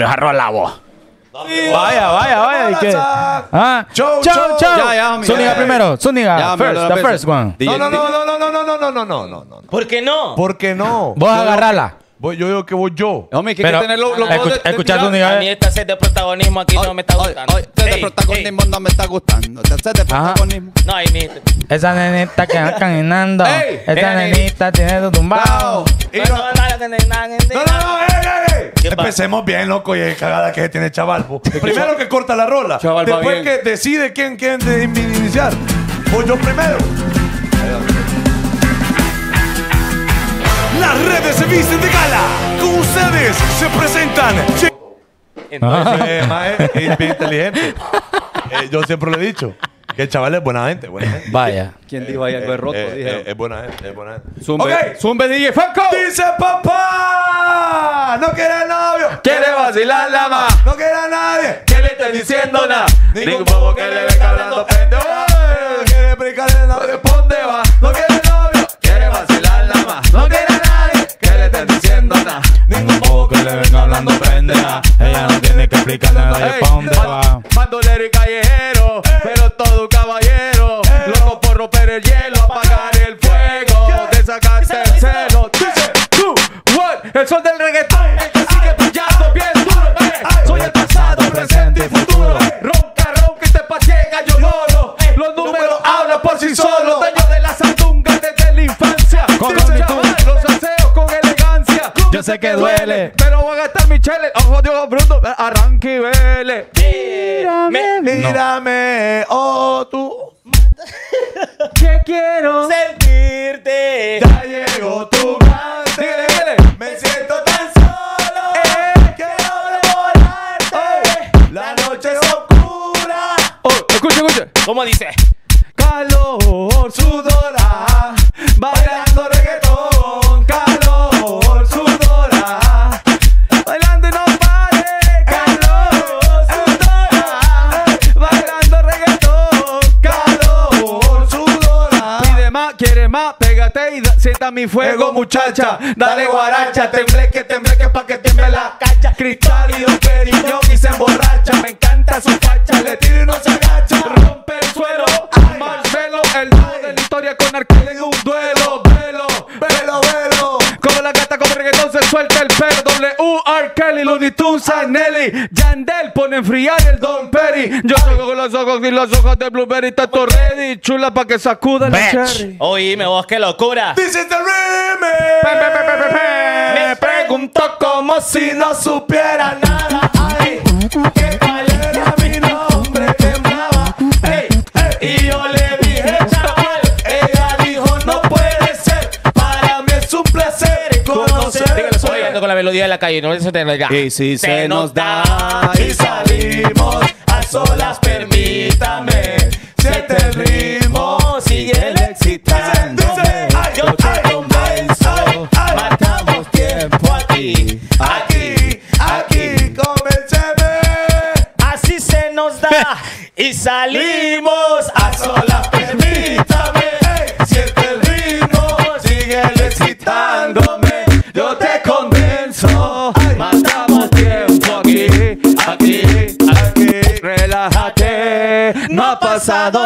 aburrió a la voz. Vaya, vaya, vaya. ¿y ¿Ah? Chau, chau. Ya, Zúñiga primero. Zúñiga. Ya, first, the first one. No, no, no, no, no, no, no, no, no, no, no, no. ¿Por qué no? ¿Por qué no? Vos agarrala. Voy, yo digo que voy yo. Hombre, que hay tener los lo Escuchate un día. A mí esta set de protagonismo aquí no me está gustando. Hoy, este de protagonismo ey. no me está gustando. Esta set de protagonismo. No, ahí mismo. Esa nenita que va caminando. Ey, esa nenita tiene tu tumbado. No, no, no, no, Empecemos bien, loco, y es cagada que tiene chaval. Primero que corta la rola. Chaval, después que decide quién, quién iniciar. Voy yo primero. Las redes se visten de gala. Con ustedes se presentan. Entonces, ah. eh, es inteligente. Eh, yo siempre lo he dicho. Que el chaval es buena gente, Vaya. ¿Quién dijo ahí algo de roto? Eh, eh, es buena gente, es buena gente. Zumbe, Ok. Zumbe DJ Franco. Dice papá, no quiere novio, Quiere vacilar la ma. no quiere a nadie, Que le esté diciendo nada. Ningún bobo que le venga hablando pendejo. No quiere explicarle nada. ¿Dónde va? No quiere novio, Quiere vacilar la ma. No quiere un que le venga hablando pendeja. Ella no tiene que explicar nada pa' dónde va. Mandolero y callejero, pero todo un caballero. Loco por romper el hielo, apagar el fuego. de sacarse el celo. Dice, tú, what? El sol del reggaetón, el que sigue bien duro. Soy el pasado, presente y futuro. sé que duele. Pero voy a gastar mi chele. Ojo Dios, bruto, arranque y vele. Mírame, mírame, oh tú. que quiero sentirte. Ya llegó tu dile, Me siento tan solo. Eh. Quiero devorarte. Eh. La noche es oscura. Oh, escucha, escucha. ¿Cómo dice? Calor, sudora, ah, bailando reggaetón. pégate y sienta mi fuego, muchacha. Dale guaracha, temble que pa' que tiemble la cacha. Cristal y un y se emborracha. Me encanta su facha, le tiro y no se agacha. Rompe el suelo, Marcelo, el nudo de la historia con arquero en un duelo. R, Kelly, Looney Tunes, Sanelli, Yandel, pone a enfriar el Don Perry. Yo salgo con los ojos y los ojos de Blueberry, tanto ready, chula para que sacuda la cherry. Oíme vos, qué locura. This is the remix. Me pregunto como si no supiera nada. Ay, qué era mi nombre temblaba. Hey, y yo Dígalo, con la melodía de la calle, no se te Y si se, nos da. Y salir.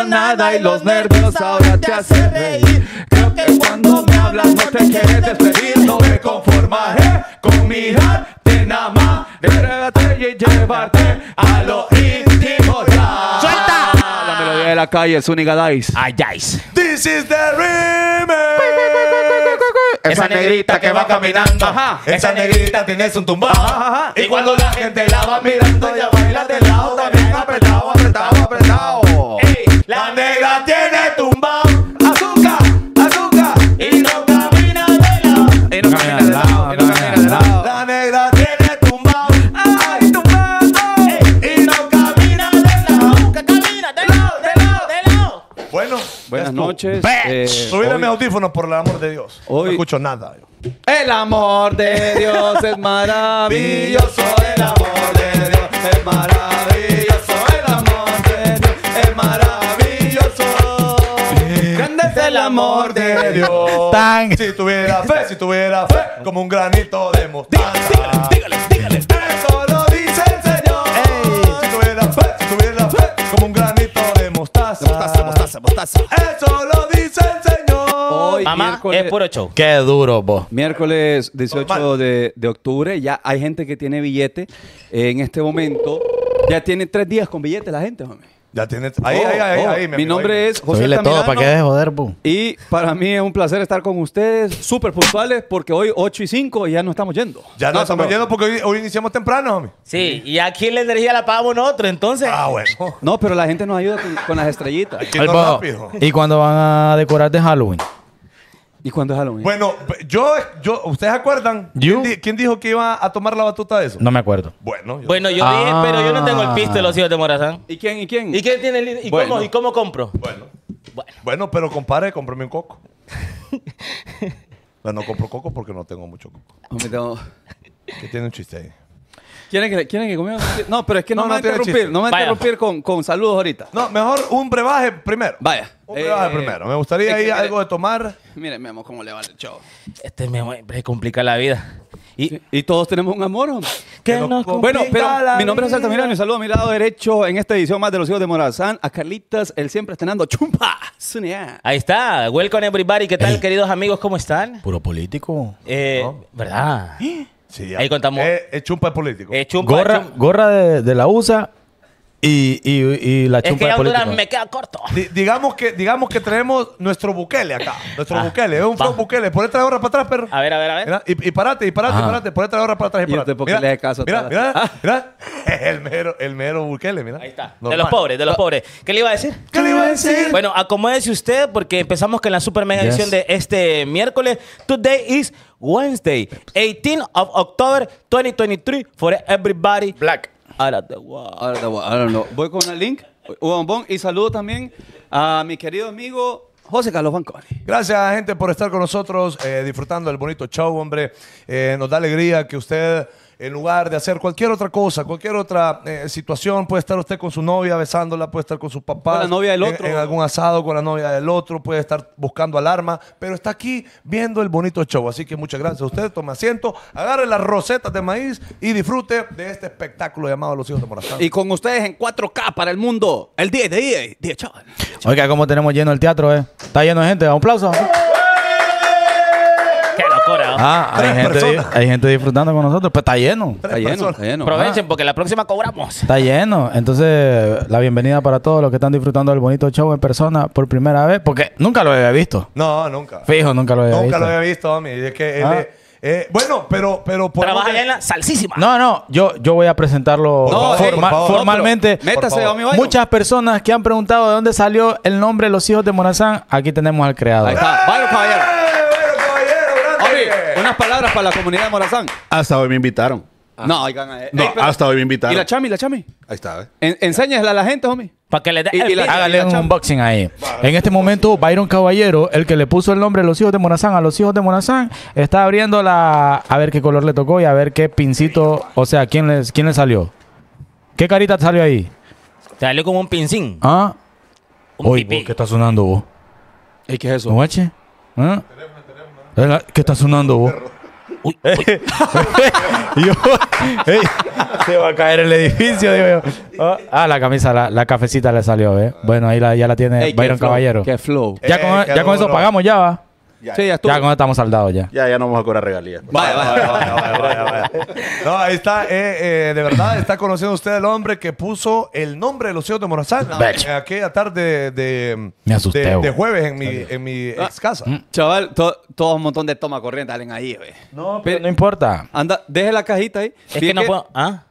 nada y los nervios ahora te hacen reír. Creo que cuando me hablas no te quieres despedir, no me conformaré eh, con mirarte nada más. regatear y llevarte a lo íntimo ya. ¡Suelta! La melodía de la calle es única Dice. Ay, This is the remix. Esa negrita que va caminando, esa negrita tiene su tumbao. Y cuando la gente la va mirando, ella baila de lado, también apretado, apretado, apretado. La negra tiene tumba, azúcar, azúcar, y no camina de lado. Y no camina de lado, y no camina de lado. La negra tiene tumba, ay, tumba, y no camina de lado. Azúcar camina de lado, de lado, de lado. Bueno, buenas noches. Eh, Subirme mis audífonos, por el amor de Dios. no escucho nada. El amor de Dios es maravilloso, el amor de Dios es maravilloso. el amor de Dios. Si tuviera fe, si tuviera fe, como un granito de mostaza. Dígales, dígales, dígales. Eso lo dice el Señor. Si tuviera fe, si tuviera fe, como un granito de mostaza. mostaza, mostaza, mostaza. Eso lo dice el Señor. Mamá, es puro show. Qué duro, vos. Miércoles 18 de, de octubre. Ya hay gente que tiene billete. en este momento, ya tiene tres días con billete la gente, hombre. Ya tienes. Ahí, oh, ahí, ahí, oh. ahí, Mi, nombre es José Y para mí es un placer estar con ustedes, súper puntuales, porque hoy 8 y 5 y ya no estamos yendo. Ya no, estamos yendo porque hoy, iniciamos temprano, Sí, y aquí la energía la pagamos nosotros, entonces. Ah, bueno. No, pero la gente nos ayuda con, las estrellitas. ¿Y cuando van a decorar de Halloween? ¿Y cuándo es Halloween? Bueno, yo, yo ¿ustedes acuerdan? ¿Quién, quién dijo que iba a tomar la batuta de eso? No me acuerdo. Bueno, yo- Bueno, yo dije, ah. pero yo no tengo el pisto de los hijos de Morazán. ¿Y quién? ¿Y quién? ¿Y quién tiene el y cómo y cómo compro? bueno. Bueno. Bueno, pero compadre, cómprame un coco. bueno, no compro coco porque no tengo mucho coco. ¿Qué tiene un chiste ahí. ¿Quieren que, ¿Quieren No, pero es que no, me voy a interrumpir. No me interrumpir con, saludos ahorita. No, mejor un brebaje primero. Vaya. Un brebaje eh, primero. Me gustaría algo de tomar. Miren, mi amor, cómo le va el show. Este me complica la vida. Y todos tenemos un amor, hombre. que nos Bueno, pero mi nombre es Altamirano y saludo a mi lado derecho en esta edición más de los hijos de Morazán a Carlitas, el siempre estrenando Chumpa. Ahí está. Welcome everybody. ¿Qué tal, queridos amigos? ¿Cómo están? Puro político. Eh, ¿Verdad? ¿Eh? Sí, Ahí contamos. Es, es chumpa político. Es chumpa, gorra, es chumpa. gorra de, de la USA y, y, y, la chumpa es que Honduras me queda corto. digamos, que, digamos que nuestro buquele acá. Nuestro ah, bukele, buquele. Es un flow buquele. por otra hora para atrás, perro. A ver, a ver, a ver. y, parate, y parate, parate. por otra hora para atrás y parate. Este mira, mira, mira, El mero, el mero buquele, mira. Ahí está. De los pobres, de los pobres. ¿Qué le iba a decir? ¿Qué le iba a decir? Bueno, acomódese usted porque empezamos con la super mega edición de este miércoles. Today is Wednesday, 18 of October 2023 for everybody. Black. Ahora te voy. Ahora te Ahora no. Voy con el link. Y saludo también a mi querido amigo José Carlos Banconi. Gracias, gente, por estar con nosotros, eh, disfrutando del bonito show, hombre. Eh, nos da alegría que usted en lugar de hacer cualquier otra cosa, cualquier otra eh, situación, puede estar usted con su novia besándola, puede estar con su papá con la novia del otro. En, algún asado con la novia del otro, puede estar buscando alarma, pero está aquí viendo el bonito show. Así que muchas gracias a usted, tome asiento, agarre las rosetas de maíz y disfrute de este espectáculo llamado Los Hijos de Morazán. Y con ustedes en 4K para el mundo, el 10 de 10, 10 Oiga, cómo tenemos lleno el teatro, ¿eh? Está lleno de gente, un aplauso. Ah, hay gente, hay gente disfrutando con nosotros. Pues está lleno. Está lleno, Aprovechen ah. porque la próxima cobramos. Está lleno. Entonces, la bienvenida para todos los que están disfrutando del bonito show en persona por primera vez. Porque nunca lo había visto. No, nunca. Fijo, nunca lo había visto. Nunca lo había visto, homie. Es que él ah. eh, bueno, pero... pero por. Trabaja en la salsísima. No, no, yo, yo voy a presentarlo formalmente. Métase, Muchas personas que han preguntado de dónde salió el nombre Los Hijos de Morazán, aquí tenemos al creador. Ahí está. para caballero palabras para la comunidad de Morazán. Hasta hoy me invitaron. Ah. No, eh, eh, hasta hoy me invitaron. ¿Y la chami, la chami? Ahí está, ¿eh? a la gente, homie. Para que le dé Hágale un unboxing ahí. en este momento, Byron Caballero, el que le puso el nombre a los hijos de Morazán, a los hijos de Morazán, está abriendo la. A ver qué color le tocó y a ver qué pincito. O sea, ¿quién le quién salió? ¿Qué carita salió ahí? Salió como un pincín. ¿Ah? Un ¿qué está sonando vos? ¿Y qué es eso? ¿Noche? ¿Ah? ¿Qué está sonando vos? Uy, se va a caer el edificio, digo yo. ah, ah la camisa, la, cafecita le salió, ¿eh? Bueno, ahí ya la tiene Byron Caballero. Qué flow. ya eh, con eso pagamos ya, va. Ya, sí, ya estamos saldados ya. Ya, ya no vamos a cobrar regalías. Vaya, vaya, vaya, vaya, No, ahí está. Eh, eh, de verdad, está conociendo usted el hombre que puso el nombre de los hijos de Morazán en eh, aquella tarde de, de, jueves en mi, en mi ah, ex casa. Mm. Chaval, todo un montón de toma corriente salen ahí, güey. No, pero no importa. Anda, deje la cajita ahí. Es que no puedo... ¿Ah?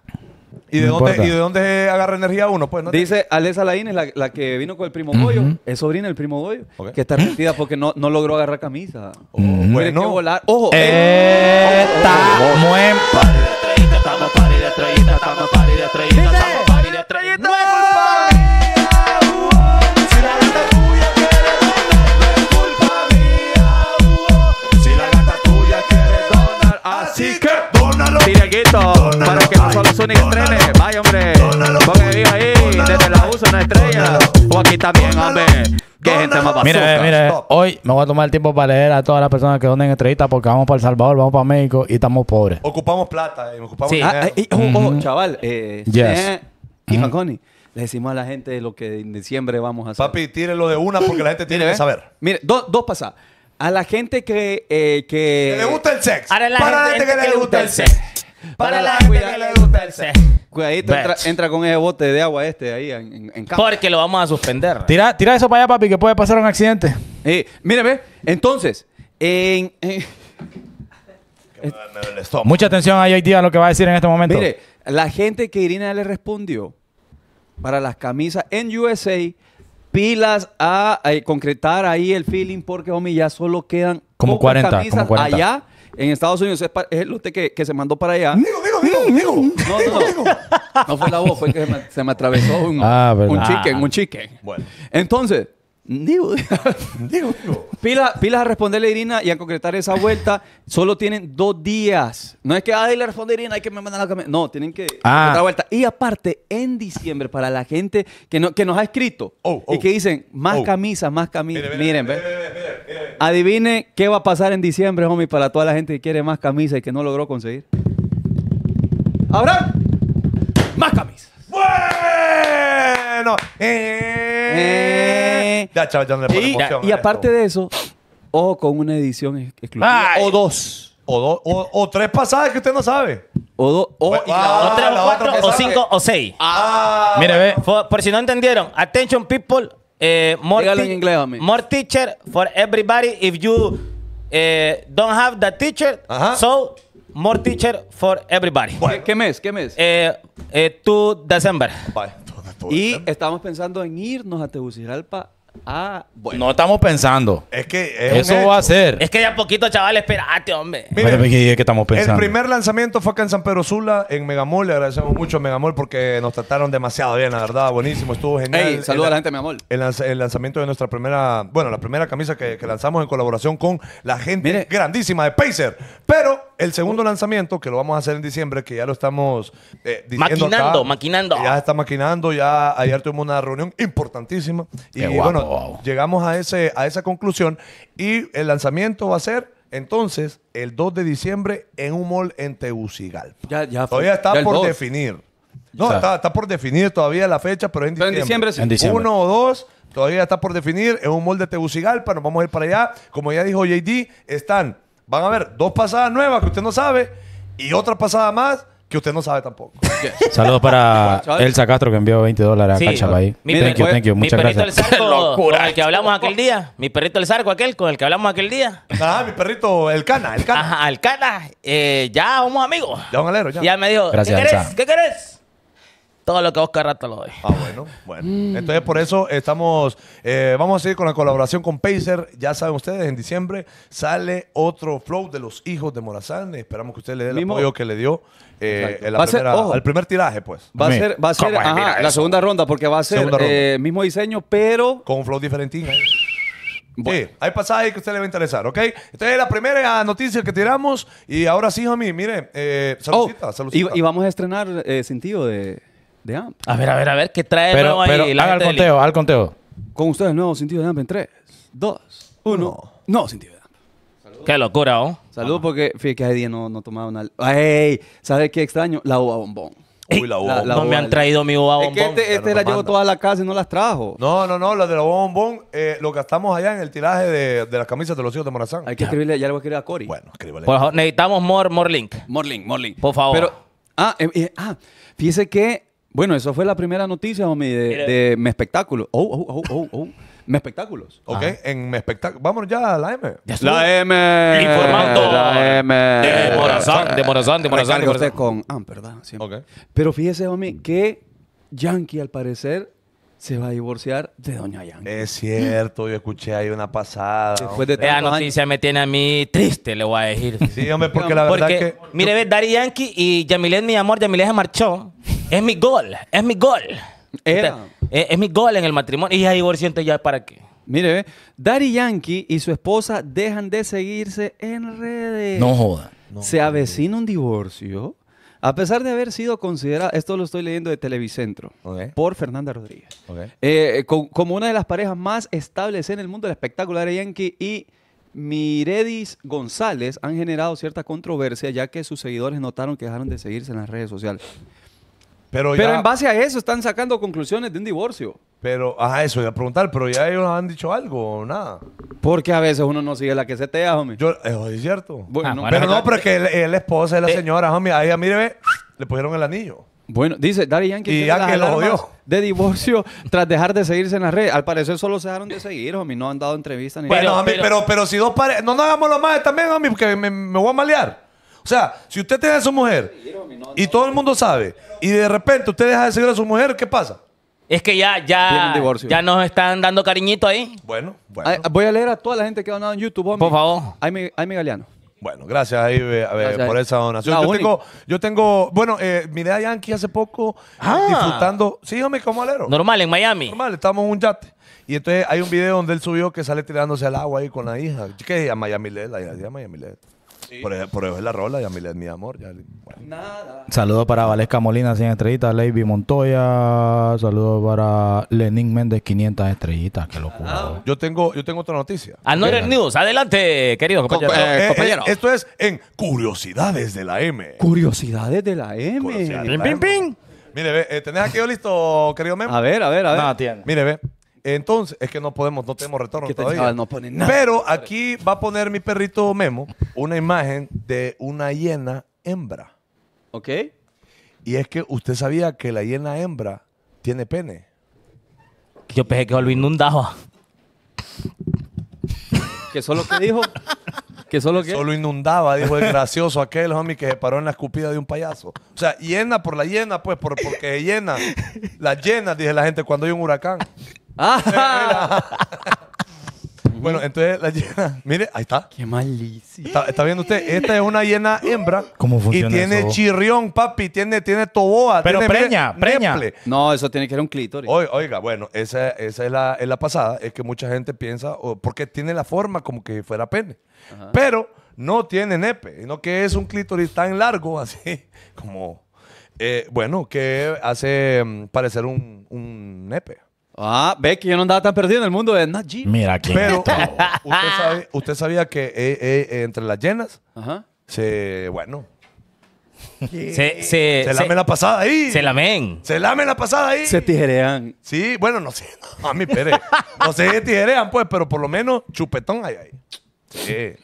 ¿Y de, dónde, ¿Y de dónde agarra energía uno? Pues, ¿no? Dice Alessa Laín, la, la que vino con el primo Goyo, es sobrina del primo Goyo, que está arrepentida porque no, no logró agarrar camisa. Tiene oh, Bueno. que volar. Ojo, eh. Está muy en party de Mira, hoy me voy a tomar el tiempo para leer a todas las personas que donen entrevistas porque vamos para El Salvador, vamos para México y estamos pobres. Ocupamos plata, eh, ocupamos sí. Ah, eh, oh, oh, chaval, eh, eh y le decimos a la gente lo que en diciembre vamos a hacer. Papi, tírenlo de una porque la gente tiene que saber. Mire, dos pasadas. A la gente que... Eh, que le gusta el sexo. Para la, gente, que, le gusta el sexo. Para la gente que Cuidadito, entra, con ese bote de agua este ahí en, en, Porque lo vamos a suspender. Tira, tira eso para allá, papi, que puede pasar un accidente. Mire, ve. entonces, Mucha atención ahí hoy día a lo que va a decir en este momento. Mire, la gente que Irina le respondió para las camisas en USA, pilas a, concretar ahí el feeling porque, homie, ya solo quedan como 40 camisas como 40. allá en Estados Unidos es, el usted que, que se mandó para allá. migo, Nico, Nico, Nico. No, no, no. No fue la voz, fue que se me, atravesó un, ah, un chicken, un chicken. Bueno. Entonces, Digo, digo. Pilas, a responderle a Irina y a concretar esa vuelta. Solo tienen dos días. No es que, ay, le responde Irina, hay que me mandar la camisa. No, tienen que dar ah. otra vuelta. Y aparte, en diciembre, para la gente que, no, que nos ha escrito oh, oh. y que dicen, más oh. camisas, más camisas. Miren, ven. Adivine qué va a pasar en diciembre, homie, para toda la gente que quiere más camisas y que no logró conseguir. ¿Habrá? Más camisas. Bueno. Eh, eh, y, aparte de eso, O con una edición exclusiva. O dos. O, dos o, tres pasadas que usted no sabe. O dos. O, tres, pues, ah, o cuatro, o cinco, o seis. Ah, ah, Mire, por si no entendieron, attention people, eh, more, more teacher for everybody. If you eh, don't have the teacher, so more teacher for everybody. ¿Qué, mes? ¿Qué mes? Eh, eh December. y estamos pensando en irnos a Tegucigalpa Ah, bueno. No estamos pensando. Es que Eso va a ser. Es que ya a poquito, chaval, espérate, hombre. estamos pensando? El primer lanzamiento fue acá en San Pedro Sula, en Megamol Le agradecemos mucho a Megamol porque nos trataron demasiado bien, la verdad. Buenísimo, estuvo genial. Saludos saluda a la gente, mi El, lanzamiento de nuestra primera, bueno, la primera camisa que, lanzamos en colaboración con la gente grandísima de Pacer. Pero el segundo lanzamiento, que lo vamos a hacer en diciembre, que ya lo estamos eh, diciendo Maquinando, maquinando. Ya está maquinando, ya ayer tuvimos una reunión importantísima. Y bueno, llegamos a, ese, a esa conclusión. Y el lanzamiento va a ser entonces el 2 de diciembre en un mall en Tegucigalpa. Ya, Todavía está por definir. No, está, por definir todavía la fecha, pero en pero diciembre. En diciembre Uno o dos todavía está por definir. en un mall de Tegucigalpa, nos vamos a ir para allá. Como ya dijo JD, están van a ver dos pasadas nuevas que usted no sabe y otra pasada más que usted no sabe tampoco. Saludos para Elsa Castro que envió 20 dólares a Sí. Mi perrito- mi perrito el sarco el que hablamos aquel día. Mi perrito el sarco aquel con el que hablamos aquel día. Ajá, ah, mi perrito, el cana, el cana. Ajá, el eh, ya, vamos amigos. Ya ya. me dijo, Gracias, ¿qué ¿Qué querés? todo lo que Oscar Rata lo doy. Ah, bueno, bueno. Entonces, por eso estamos. Eh, vamos a seguir con la colaboración con Pacer. Ya saben ustedes, en diciembre sale otro flow de los hijos de Morazán. Esperamos que usted le dé el apoyo que le dio en eh, primera, al primer tiraje, pues. Va a ser, va a ser la segunda ronda, porque va a ser el eh, mismo diseño, pero. Con un flow diferentín. Sí, hay pasajes que a usted le va a interesar, ¿ok? es la primera noticia que tiramos. Y ahora sí, Jami, mire, eh, oh, saludcita, Y, vamos a estrenar sentido de de A ver, a ver, a ver, ¿qué trae pero, nuevo ahí? haga el conteo, haga el conteo. Con ustedes, nuevo sentido de AMP en 3, 2, 1. No, sentido de AMP. Qué locura, ¿oh? Saludos porque fíjate que hace no, no tomaba una. ¡Ey! ¿Sabes qué extraño? La uva bombón. Uy, la uva. La, no me han traído mi uva bombón. Es que este, este la llevo toda la casa y no las trajo. No, no, no. La de la uva bombón eh, lo gastamos allá en el tiraje de, de las camisas de los hijos de Morazán. Hay que escribirle, ya le voy a escribir a Cory. Bueno, escríbale. necesitamos more, more link. More link, more link. Por favor. ah, eh, eh, ah, fíjese que bueno, eso fue la primera noticia, homie, de, de Me Espectáculo. Oh, oh, oh, oh, oh. Me Espectáculos. Ah. Ok, en Me Espectáculo. Vamos ya a la M. la M. Informando. La M. De Morazán, de Morazán, de Morazán. con Ah, perdón. ¿ok? Pero fíjese, homie, que Yankee, al parecer, se va a divorciar de Doña Yankee. Es cierto, yo escuché ahí una pasada. de Esa noticia me tiene a mí triste, le voy a decir. Sí, hombre, porque la verdad es que... Mire, ves, Daddy Yankee y Yamilet, mi amor, Yamilet se marchó. Es mi gol, es mi gol. Eh, es, mi gol en el matrimonio. Y ya divorcio, ya para qué. Mire, dary Yankee y su esposa dejan de seguirse en redes. No joda. Se avecina un divorcio. A pesar de haber sido considerada, esto lo estoy leyendo de Televicentro, por Fernanda Rodríguez, eh, como una de las parejas más estables en el mundo del espectáculo, Daddy Yankee y Miredis González han generado cierta controversia ya que sus seguidores notaron que dejaron de seguirse en las redes sociales. Pero, en base a eso están sacando conclusiones de un divorcio. Pero, ajá, eso, iba a preguntar, pero ya ellos han dicho algo o nada. Porque a veces uno no sigue la que se tea, homie? Yo, eh, es cierto. Bueno, ah, pero no, pero es que el, de la eh, señora, homie, a mire, le pusieron el anillo. Bueno, dice Daddy Yankee y que de divorcio tras dejar de seguirse en las redes. Al parecer solo se dejaron de seguir, homie, no han dado entrevistas ni Bueno, nada. Homie, pero, pero, si dos parejas, no nos hagamos lo más también, homie, porque me voy a malear. O sea, si usted te a su mujer y todo el mundo sabe, y de repente usted deja de seguir a su mujer, ¿qué pasa? Es que ya, ya, ya nos están dando cariñito ahí. Bueno, bueno. Voy a leer a toda la gente que ha donado en YouTube. Por favor. Ay, Galeano. Bueno, gracias ahí eh, por esa donación. Yo tengo, yo tengo, bueno, eh, miré a Yankee hace poco eh, ah. disfrutando. Sí, ¿cómo alero. Normal, en Miami. Normal, estamos en un yate. Y entonces hay un video donde él subió que sale tirándose al agua ahí con la hija. ¿Qué a Miami la hija Miami por, eso es la rola, ya mi amor. Nada. Saludos para Valesca Molina, 100 estrellitas. Lady Montoya. Saludos para Lenin Méndez, 500 estrellitas. Qué locura. Ah. Yo, tengo, yo tengo otra noticia. Ah, no News. Adelante, querido compañero. Eh, eh, eh, esto es en Curiosidades de la M. Curiosidades de la M. Mire, ve, ¿tenés yo listo, querido Memo? A ver, a ver, a ver. Mire, ve. Entonces, es que no podemos, no tenemos retorno todavía. Ah, Pero aquí va a poner mi perrito Memo una imagen de una hiena hembra. ¿Ok? Y es que usted sabía que la hiena hembra tiene pene. Yo pensé que lo inundaba. ¿Que lo que dijo? solo inundaba, dijo el gracioso aquel homie que se paró en la escupida de un payaso. O sea, llena por la llena, pues, porque llena. La llena, dice la gente, cuando hay un huracán. Ah. bueno, entonces la llena. Mire, ahí está. Qué malísimo Está, viendo usted, esta es una llena hembra. ¿Cómo funciona Y tiene chirrión, papi, tiene, tiene toboa. Pero preña, preña. No, eso tiene que ser un clítoris. oiga, bueno, esa, es, la, es la pasada. Es que mucha gente piensa, porque tiene la forma como que fuera pene pero no tiene nepe, sino que es un clítoris tan largo, así como, eh, bueno, que hace mm, parecer un, nepe. Ah, ve que yo no andaba tan perdido en el mundo de Nat Mira que Pero usted, sabía que eh, eh, entre las llenas, se, bueno, Se, se, lame la pasada ahí. se lamen. Se lame la pasada ahí. Se tijerean. Sí, bueno, no sé. a mí, pere. No sé, tijerean, pues, pero por lo menos chupetón hay ahí.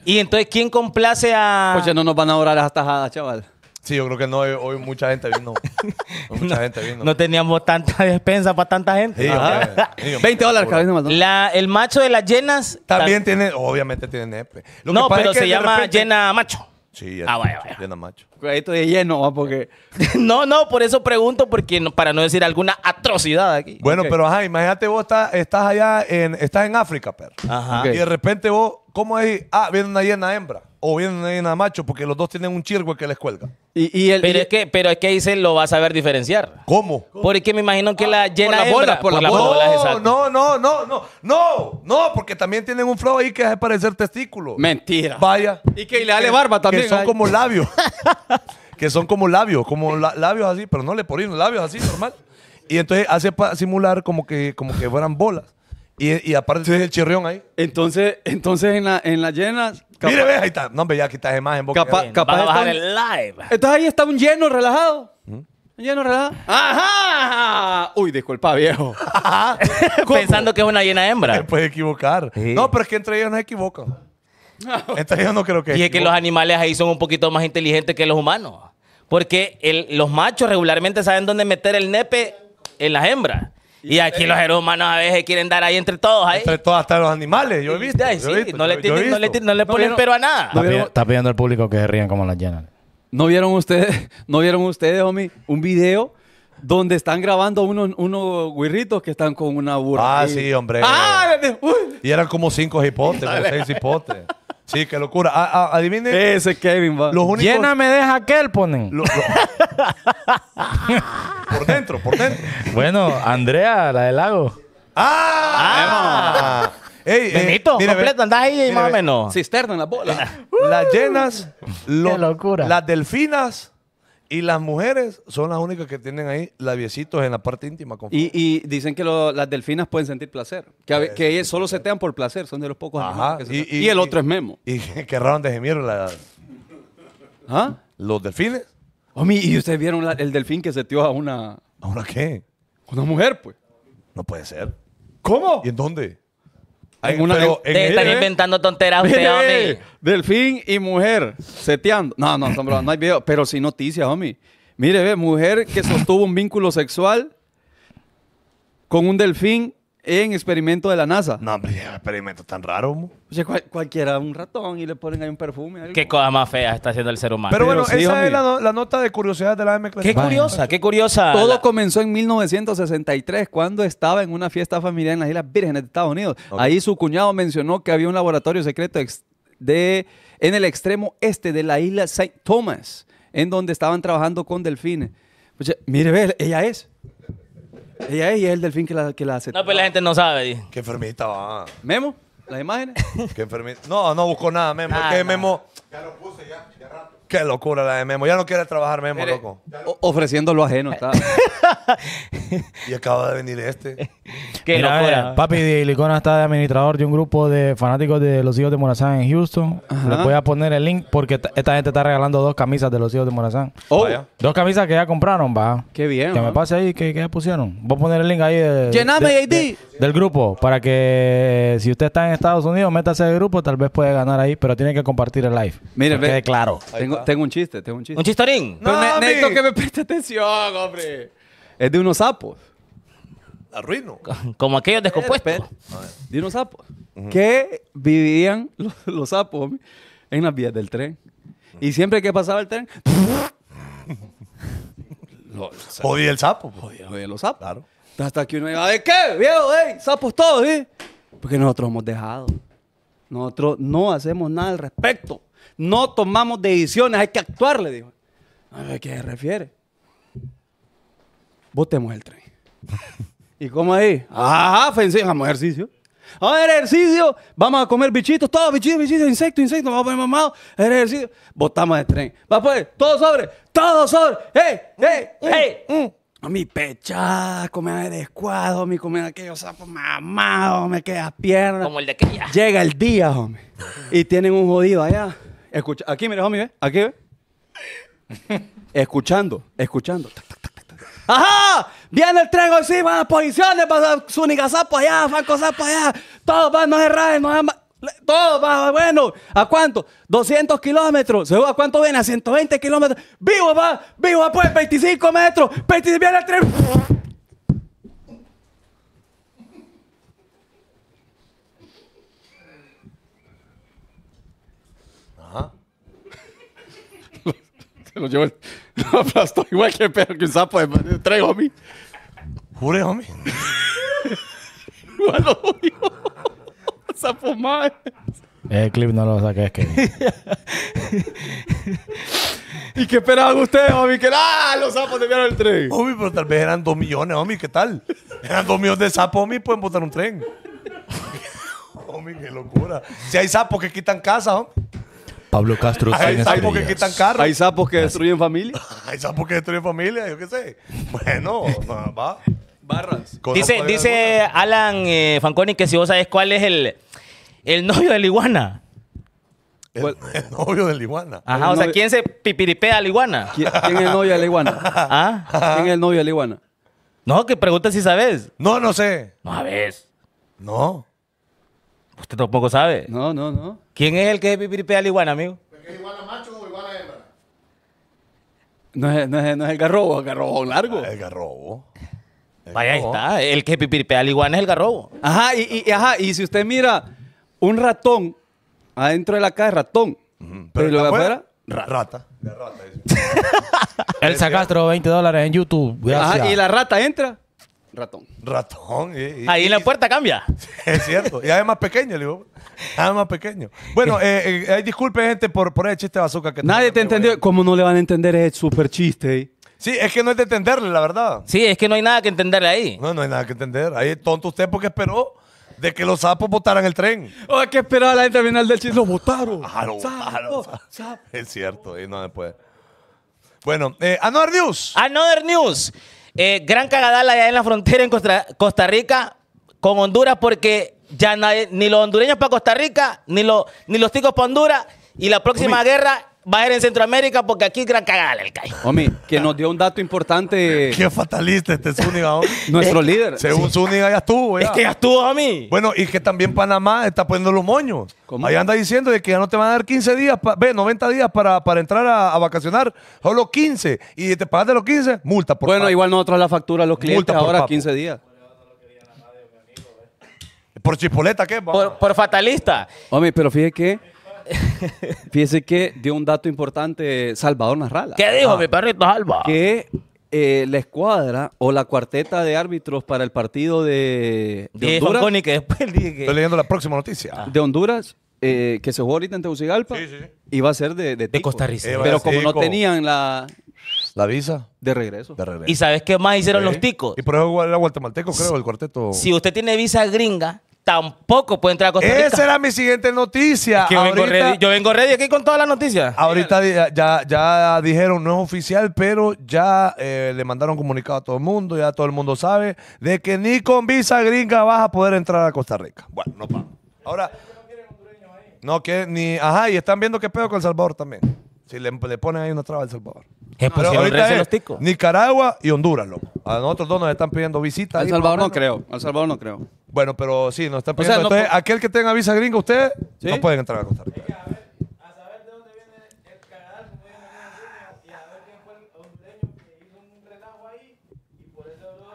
Y entonces, ¿quién complace a...? Pues ya no nos van a orar las tajadas, chaval. Sí, yo creo que no, hoy mucha gente vino. mucha no, gente vino. No teníamos tanta despensa para tanta gente. Sí, 20 dólares cada el macho de las llenas. También tiene, obviamente tiene nepe. no, pero se llama llena macho. Sí, ah, vaya, llena macho. Pues Esto de lleno, porque. no, no, por eso pregunto, porque para no decir alguna atrocidad aquí. Bueno, pero ajá, imagínate vos estás, allá en, estás en África, perro. Ajá. Y de repente vos ¿Cómo es? Ah, viene una llena hembra o viene una hiena macho porque los dos tienen un chirgo que les cuelga. Y, el, pero, es que, pero es que ahí lo va a saber diferenciar. ¿Cómo? Porque me imagino que la ah, llena por bolas, por, las bolas. No, no, no, no, no, no, porque también tienen un flow ahí que hace parecer testículo. Mentira. Vaya. Y que da le barba también. Que son como labios. que son como labios, como labios así, pero no le ponen labios así, normal. Y entonces hace para simular como que, como que fueran bolas. Y, y aparte es el chirrión ahí. Entonces, entonces en la, en la llena. ve, ahí está. No, hombre, ya quitas imagen. de Capaz- en capaz bajar el live. Entonces ahí está un lleno relajado. Un lleno relajado. ¡Ajá! Uy, disculpa, viejo. Pensando que es una llena hembra. hembra. puede equivocar. No, pero es que entre ellos no se equivocan. entre ellos no creo que. Y es que los animales ahí son un poquito más inteligentes que los humanos. Porque los machos regularmente saben dónde meter el nepe en las hembras. Y aquí los seres a veces quieren dar ahí entre todos. Ahí. Entre todos, hasta los animales. Yo he visto. sí, no, le no, le ponen pero a nada. Está, pidiendo al público que se rían como las llenan. ¿No vieron ustedes, no vieron ustedes, homie, un video donde están grabando unos, unos guirritos que están con una burra? Ah, sí, hombre. Ah, y eran como cinco hipotes, seis hipotes. Sí, qué locura. A, ah, ah, adivine. Ese Kevin va. Los únicos... deja aquel, ponen. por dentro, por dentro. Bueno, Andrea, la del lago. ¡Ah! Ey, Benito, eh, completo, andás ahí más o menos. Cisterna en la bola. Uh. las llenas, Qué locura. las delfinas y las mujeres son las únicas que tienen ahí labiecitos en la parte íntima. Y, dicen que las delfinas pueden sentir placer. Que, ellas solo setean por placer. Son de los pocos Ajá, que y, y, el otro es Memo. Y que raron de gemir ¿Ah? ¿Los delfines? Oh, ¿y ustedes vieron el delfín que seteó a una... ¿A una qué? Una mujer, pues. No puede ser. ¿Cómo? ¿Y en dónde? te están ¿eh? inventando tonteras usted, homie. Delfín y mujer seteando. No, no, no, hay video, pero sí noticias, homie. Mire, ve, mujer que sostuvo un vínculo sexual con un delfín en experimento de la NASA. No, hombre, experimento tan raro. mo. O sea, cualquiera un ratón y le ponen ahí un perfume. Qué cosa más fea está haciendo el ser humano. Pero bueno, esa es la, nota de curiosidad de la M. qué curiosa, qué curiosa. Todo comenzó en 1963, cuando estaba en una fiesta familiar en las Islas Vírgenes de Estados Unidos. Ahí su cuñado mencionó que había un laboratorio secreto de, en el extremo este de la isla St. Thomas, en donde estaban trabajando con delfines. Pues mire, ve, ella es. Ella es y es el delfín que la, que la hace. No, pero pues la gente no sabe. Qué enfermita va. Memo, las imágenes. Qué enfermita. No, no busco nada, Memo. ¿Qué Memo. Ya lo puse ya. Qué locura la de Memo. Ya no quiere trabajar Memo, loco. Ofreciendo lo ajeno, está. y acaba de venir este. Qué locura. Eh, papi de Licona está de administrador de un grupo de fanáticos de los hijos de Morazán en Houston. Le voy a poner el link porque esta gente está regalando dos camisas de los hijos de Morazán. Oh. Dos camisas que ya compraron, va. Qué bien. Que me pase ahí, que, ya pusieron. Voy a poner el link ahí. del grupo para que eh, si usted está en Estados Unidos, métase al grupo, tal vez puede ganar ahí, pero tiene que compartir el live. Mire, ve. claro. Tengo, tengo, un chiste, tengo un chiste. ¿Un chistorín? no, ne necesito que me preste atención, hombre. Es de unos sapos. Arruino. Como aquellos descompuestos. Eh, de unos sapos. Que vivían los, sapos hombre, en las vías del tren. Y siempre que pasaba el tren... Podía el sapo. Pues. Jodía, los sapos. Claro. Hasta aquí uno iba, ¿de qué, viejo? sapos todos, ¿eh? Porque nosotros hemos dejado. Nosotros no hacemos nada al respecto no tomamos decisiones, hay que actuar, le dijo. ¿A qué se refiere? Botemos el tren. ¿Y cómo ahí? Ajá, a ejercicio. Vamos a hacer ejercicio, vamos a comer bichitos, todos bichitos, bichitos, insectos, insecto, vamos a poner mamados, ejercicio, botamos el tren. Va pues, todo sobre, todo sobre, ¡hey, hey, mm, hey! Mm. A mi pechada, comer A mi comer aquellos sapos mamados, me quedas piernas. Como el de ya Llega el día, hombre, y tienen un jodido allá. Escucha, aquí, mire homie, ve. Aquí, ve. escuchando, escuchando. ¡Ajá! Viene el tren encima, las posiciones, para Zunigazapo allá, Franco Zapo allá. Todos van, no se no se todo va bueno. ¿A cuánto? 200 kilómetros. ¿A cuánto viene? A 120 kilómetros. ¡Vivo va! ¡Vivo Pues 25 metros. 25, viene el tren. Se lo llevo lo aplastó igual que, perro, que un sapo de Trae, homie. Jure, homie. igual lo sapo más. El clip no lo es que. ¿Y qué esperaban ustedes, homie? Que ¡ah! Los sapos te vieron el tren. Homie, pero tal vez eran dos millones, homie, ¿qué tal? Eran dos millones de sapos, homie, pueden botar un tren. homie, qué locura. Si hay sapos que quitan casa, homie. Pablo Castro. Hay, sapos que quitan carros. Hay sapos que destruyen familia. hay sapos que destruyen familia, yo qué sé. Bueno, va. Barras. Dice, Alan eh, Fanconi que si vos sabés cuál es el, el novio de la iguana. El, novio de la iguana. Ajá, o sea, ¿quién se pipiripea a la iguana? ¿Quién es el novio de la iguana? ¿Ah? ¿Quién es el novio de la iguana? No, que pregunta si sabes. No, no sé. No sabes. No. Usted tampoco sabe. No, no, no. ¿Quién es el que pipiripea al iguana, amigo? ¿Es igual a macho o igual a hembra? No es, no es, no es el garrobo, el garrobo largo. Ah, el garrobo. Vaya, ahí está. El que pipiripea al iguana es el garrobo. Ajá y, ajá, y si usted mira un ratón adentro de la caja, ratón. Pero, lo de afuera, rata. rata. La rata. el sacastro, 20 dólares en YouTube. Ajá, y la rata entra. Ratón. Ratón. Ahí la puerta cambia. es cierto. Y además pequeño, le digo. Además pequeño. Bueno, eh, eh disculpe, gente, por, por ese chiste de bazooka que Nadie te entendió. ¿Cómo no le van a entender es súper chiste? ¿eh? Sí, es que no es de entenderle, la verdad. Sí, es que no hay nada que entenderle ahí. No, no hay nada que entender. Ahí es tonto usted porque esperó de que los sapos votaran el tren. O oh, es que esperaba la gente del chiste. Lo botaron. Ah, Es cierto, y no después. Bueno, eh, Another News. Another News. Eh, gran cagadala allá en la frontera en Costa, Rica con Honduras porque ya ni los hondureños para Costa Rica, ni, lo, ni los chicos para Honduras. Y la próxima guerra va a ir en Centroamérica porque aquí gran cagada el callo. Homie, que nos dio un dato importante. Qué fatalista este Zúñiga, homie. Nuestro eh, líder. Según sí. Zúñiga ya estuvo, ya. Es que ya estuvo, homie. Bueno, y que también Panamá está poniendo los moños. Ahí anda diciendo que ya no te van a dar 15 días, ve, 90 días para, entrar a, vacacionar, solo 15. Y te pagas de los 15, multa Bueno, igual nosotros la factura a los clientes ahora 15 días. ¿Por chipoleta qué? Por, por fatalista. Homie, pero fíjate que Fíjese que dio un dato importante Salvador Narrala. ¿Qué dijo ah. mi perrito Salva? Que eh, la escuadra o la cuarteta de árbitros para el partido de, Honduras. Estoy leyendo la próxima noticia. De Honduras, eh, que se jugó ahorita en Tegucigalpa, iba a ser de, de, Costa Rica. Pero como no tenían la, ¿La visa? De regreso. ¿Y sabes qué más hicieron los ticos? Y por eso era guatemalteco, creo, el cuarteto. Si usted tiene visa gringa, tampoco puede entrar a Costa Rica. Esa era mi siguiente noticia. yo, vengo ready, aquí con todas las noticias. Ahorita ya, dijeron, no es oficial, pero ya eh, le mandaron comunicado a todo el mundo, ya todo el mundo sabe de que ni con visa gringa vas a poder entrar a Costa Rica. Bueno, no pasa. Ahora, no que ni, ajá, y están viendo qué pedo con El Salvador también. Si le, ponen ahí una traba al Salvador. ¿Qué eh, pues pero ahorita los ticos? Nicaragua y Honduras, loco. A nosotros dos nos están pidiendo visitas. Al Salvador no creo. Al Salvador no creo. Bueno, pero sí, nos están pidiendo. O Entonces, aquel que tenga visa gringa, usted no pueden entrar a Costa Rica.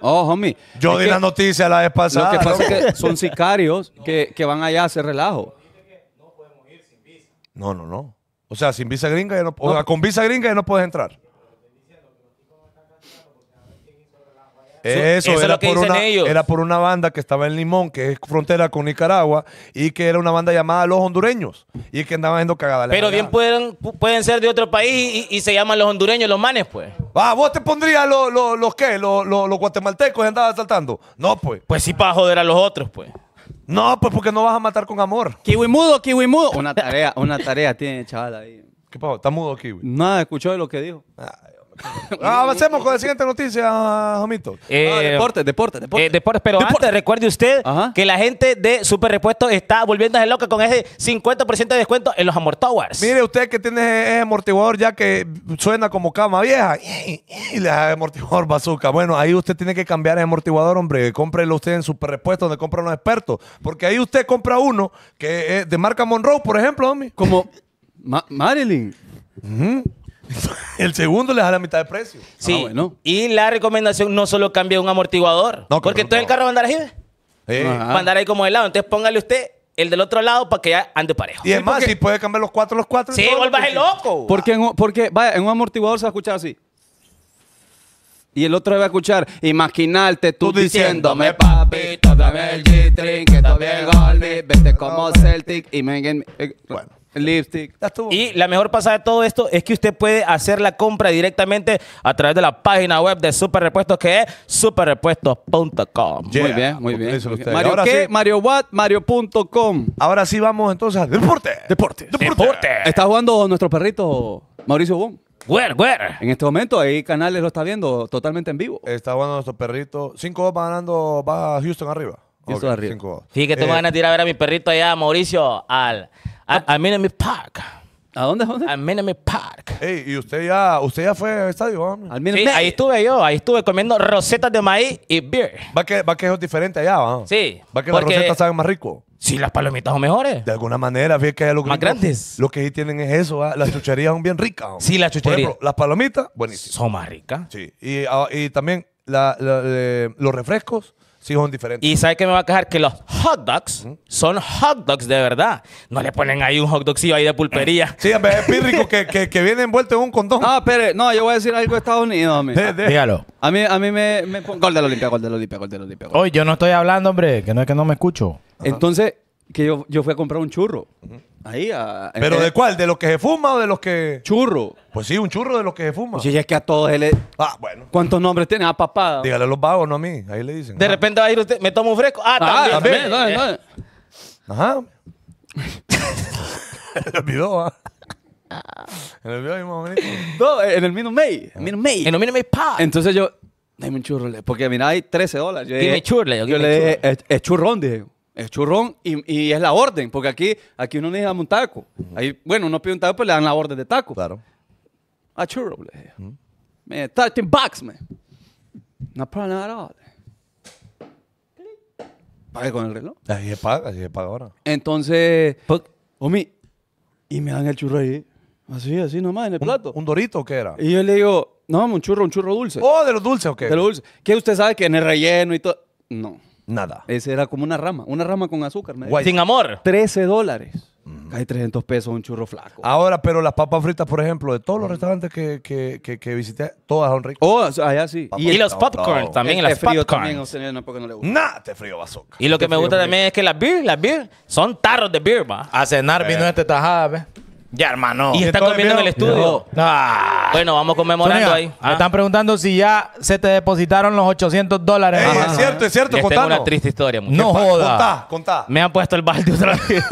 Oh, homie. Yo es di que, la noticia la vez pasada. Lo que pasa es que son sicarios que, que van allá a hacer relajo. No, no, no. O sea, sin visa gringa ya no, con visa gringa ya no puedes entrar. Eso, era, lo que por dicen una, ellos. era por una banda que estaba en Limón, que es frontera con Nicaragua, y que era una banda llamada Los Hondureños, y que andaban haciendo cagadas. Pero bien pueden, pueden ser de otro país y, se llaman los hondureños, los manes, pues. Ah, vos te pondrías los los qué, los guatemaltecos que andaban saltando. No, pues. Pues sí, para joder a los otros, pues. No, pues porque no vas a matar con amor. Kiwi mudo, kiwi mudo. Una tarea, una tarea tiene chaval ahí. ¿Qué pasó? ¿Está mudo, kiwi? Nada, escuchó lo que dijo. Ah, Ah, avancemos con la siguiente noticia, Jomito. Eh, deporte, deporte, deporte. Eh, pero recuerde usted que la gente de superrepuesto está volviéndose loca con ese 50% de descuento en los amortiguadores. Mire usted que tiene ese amortiguador ya que suena como cama vieja y le da amortiguador bazooka. Bueno, ahí usted tiene que cambiar el amortiguador, hombre. Cómprelo usted en superrepuesto donde compran los expertos. Porque ahí usted compra uno que es de marca Monroe, por ejemplo, homie. Como Marilyn Marilyn. el segundo le da la mitad de precio. Sí. Ah, bueno. Y la recomendación no solo cambia un amortiguador. porque todo el carro va a andar así. Va a andar ahí como de lado. Entonces póngale usted el del otro lado para que ande parejo. Y es más, si puede cambiar los cuatro, los cuatro. Sí, vuelvas el loco. Porque, en, porque vaya, en un amortiguador se va a escuchar así. Y el otro va a escuchar, Imagínate tú, diciéndome, papi, dame el g Trink, que también vete como Celtic y me... Bueno. Lipstick. Y la mejor pasada de todo esto es que usted puede hacer la compra directamente a través de la página web de Super Repuestos, que es superrepuestos.com. Muy bien, muy bien. Mario Ahora qué, Mario what, Mario.com. Ahora sí vamos entonces al deporte. Deporte. Deporte. ¿Está jugando nuestro perrito Mauricio Bum. En este momento ahí Canales lo está viendo totalmente en vivo. Está jugando nuestro perrito. 5 va ganando, va Houston arriba. Houston arriba. Sí que tengo me van a tirar a ver a mi perrito allá, Mauricio, al... A, a Park. ¿A dónde? es dónde? A Minami Park. Hey, ¿y usted ya, usted ya fue al estadio? Sí, ahí estuve yo, ahí estuve comiendo rosetas de maíz y beer. Va que, va que es diferente allá, ¿va? Sí, Va que las rosetas saben más rico. Sí, las palomitas son mejores. De alguna manera, fíjate que que... Más grandes. Lo que ahí tienen es eso, las chucherías son bien ricas. Sí, las Por chucherías. ejemplo, las palomitas, buenísimas. Son más ricas. Sí. Y, ah, y también eh, los refrescos Sí, son diferentes. Y ¿sabes que me va a quejar que los hot dogs son hot dogs de verdad. No le ponen ahí un hot dogcillo ahí de pulpería. sí, en vez pírrico que, que, viene envuelto en un condón. Ah, espere. no, yo voy a decir algo de Estados Unidos. Hombre. Dígalo. A mí, a mí me, me Gol de la Olimpia, gol de la Olimpia, gol de la Olimpia. Hoy yo no estoy hablando, hombre, que no es que no me escucho. Entonces, que yo, yo fui a comprar un churro. Ahí a, ¿Pero de cuál? ¿De los que se fuma o de los que...? Churro. Pues sí, un churro de los que se fuma. sí es que a todos él... Ah, bueno. ¿Cuántos nombres tiene? Ah, papá. Dígale a los vagos, no a mí. Ahí le dicen. De repente va a ir usted, me tomo un fresco. Ah, ah también. también. Ajá. le olvidó, ¿ah? En el mismo No, en el mismo May. En el May. En el May, pa. Entonces yo, dame un churro, porque mira, hay 13 dólares. dime churro. Yo, le dije, es churrón, dije. Es churrón y, y, es la orden, porque aquí, aquí uno necesita un taco. Ahí, bueno, uno pide un taco, pues le dan la orden de taco. Claro. A ah, churro, le dije. está -huh. 13 bucks, man. No problem at all. Pague con el reloj. Ahí se paga, así se paga ahora. Entonces, pues, homie, y me dan el churro ahí. Así, así nomás, en el plato. ¿Un, dorito o qué era? Y yo le digo, no, un churro, un churro dulce. Oh, de los dulces o qué. De los dulces. Que usted sabe que en el relleno y todo. No. Nada. Ese era como una rama, una rama con azúcar. Me Sin amor. 13 dólares. Hay mm. 300 pesos un churro flaco. Ahora, pero las papas fritas, por ejemplo, de todos los restaurantes que, que, visité, todas son ricas. Oh, allá sí. Y, los popcorn también, las frío también, o frío bazooka. Y lo que me gusta también es que las beer, las beer, son tarros de beer, va. A cenar vino eh. este tajada, ya, hermano. Y está comiendo en el estudio. Ah. Bueno, vamos conmemorando ahí. Me ¿ah? están preguntando si ya se te depositaron los 800 dólares. es cierto, es cierto. Les Es una triste historia. No joda. Contá, contá. Me han puesto el balde otra vez.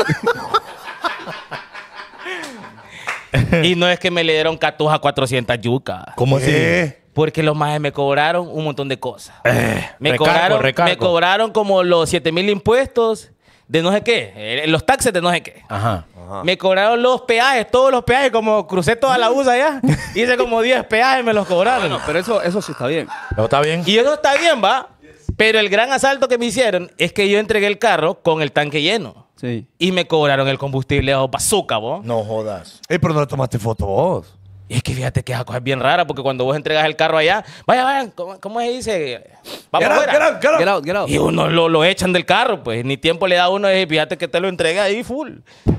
y no es que me le dieron a 400 yuca. ¿Cómo así? Eh. Porque los majes me cobraron un montón de cosas. Eh, me, cobraron, me cobraron como los 7 mil impuestos de no sé qué, eh, los taxis de no sé qué. Ajá. Me cobraron los peajes, todos los peajes, como crucé toda la USA allá, hice como 10 peajes, me los cobraron. pero eso, eso sí está bien. Eso está bien. Y eso está bien, va. Pero el gran asalto que me hicieron es que yo entregué el carro con el tanque lleno. Sí. Y me cobraron el combustible o bazooka, vos. No jodas. Ey, pero no tomaste foto vos. Y es que fíjate que esa cosa es bien rara porque cuando vos entregas el carro allá, vaya, vaya, ¿cómo, se dice? Vamos get get out. Get out, Y uno lo, lo, echan del carro, pues ni tiempo le da a uno y eh, fíjate que te lo entrega ahí full.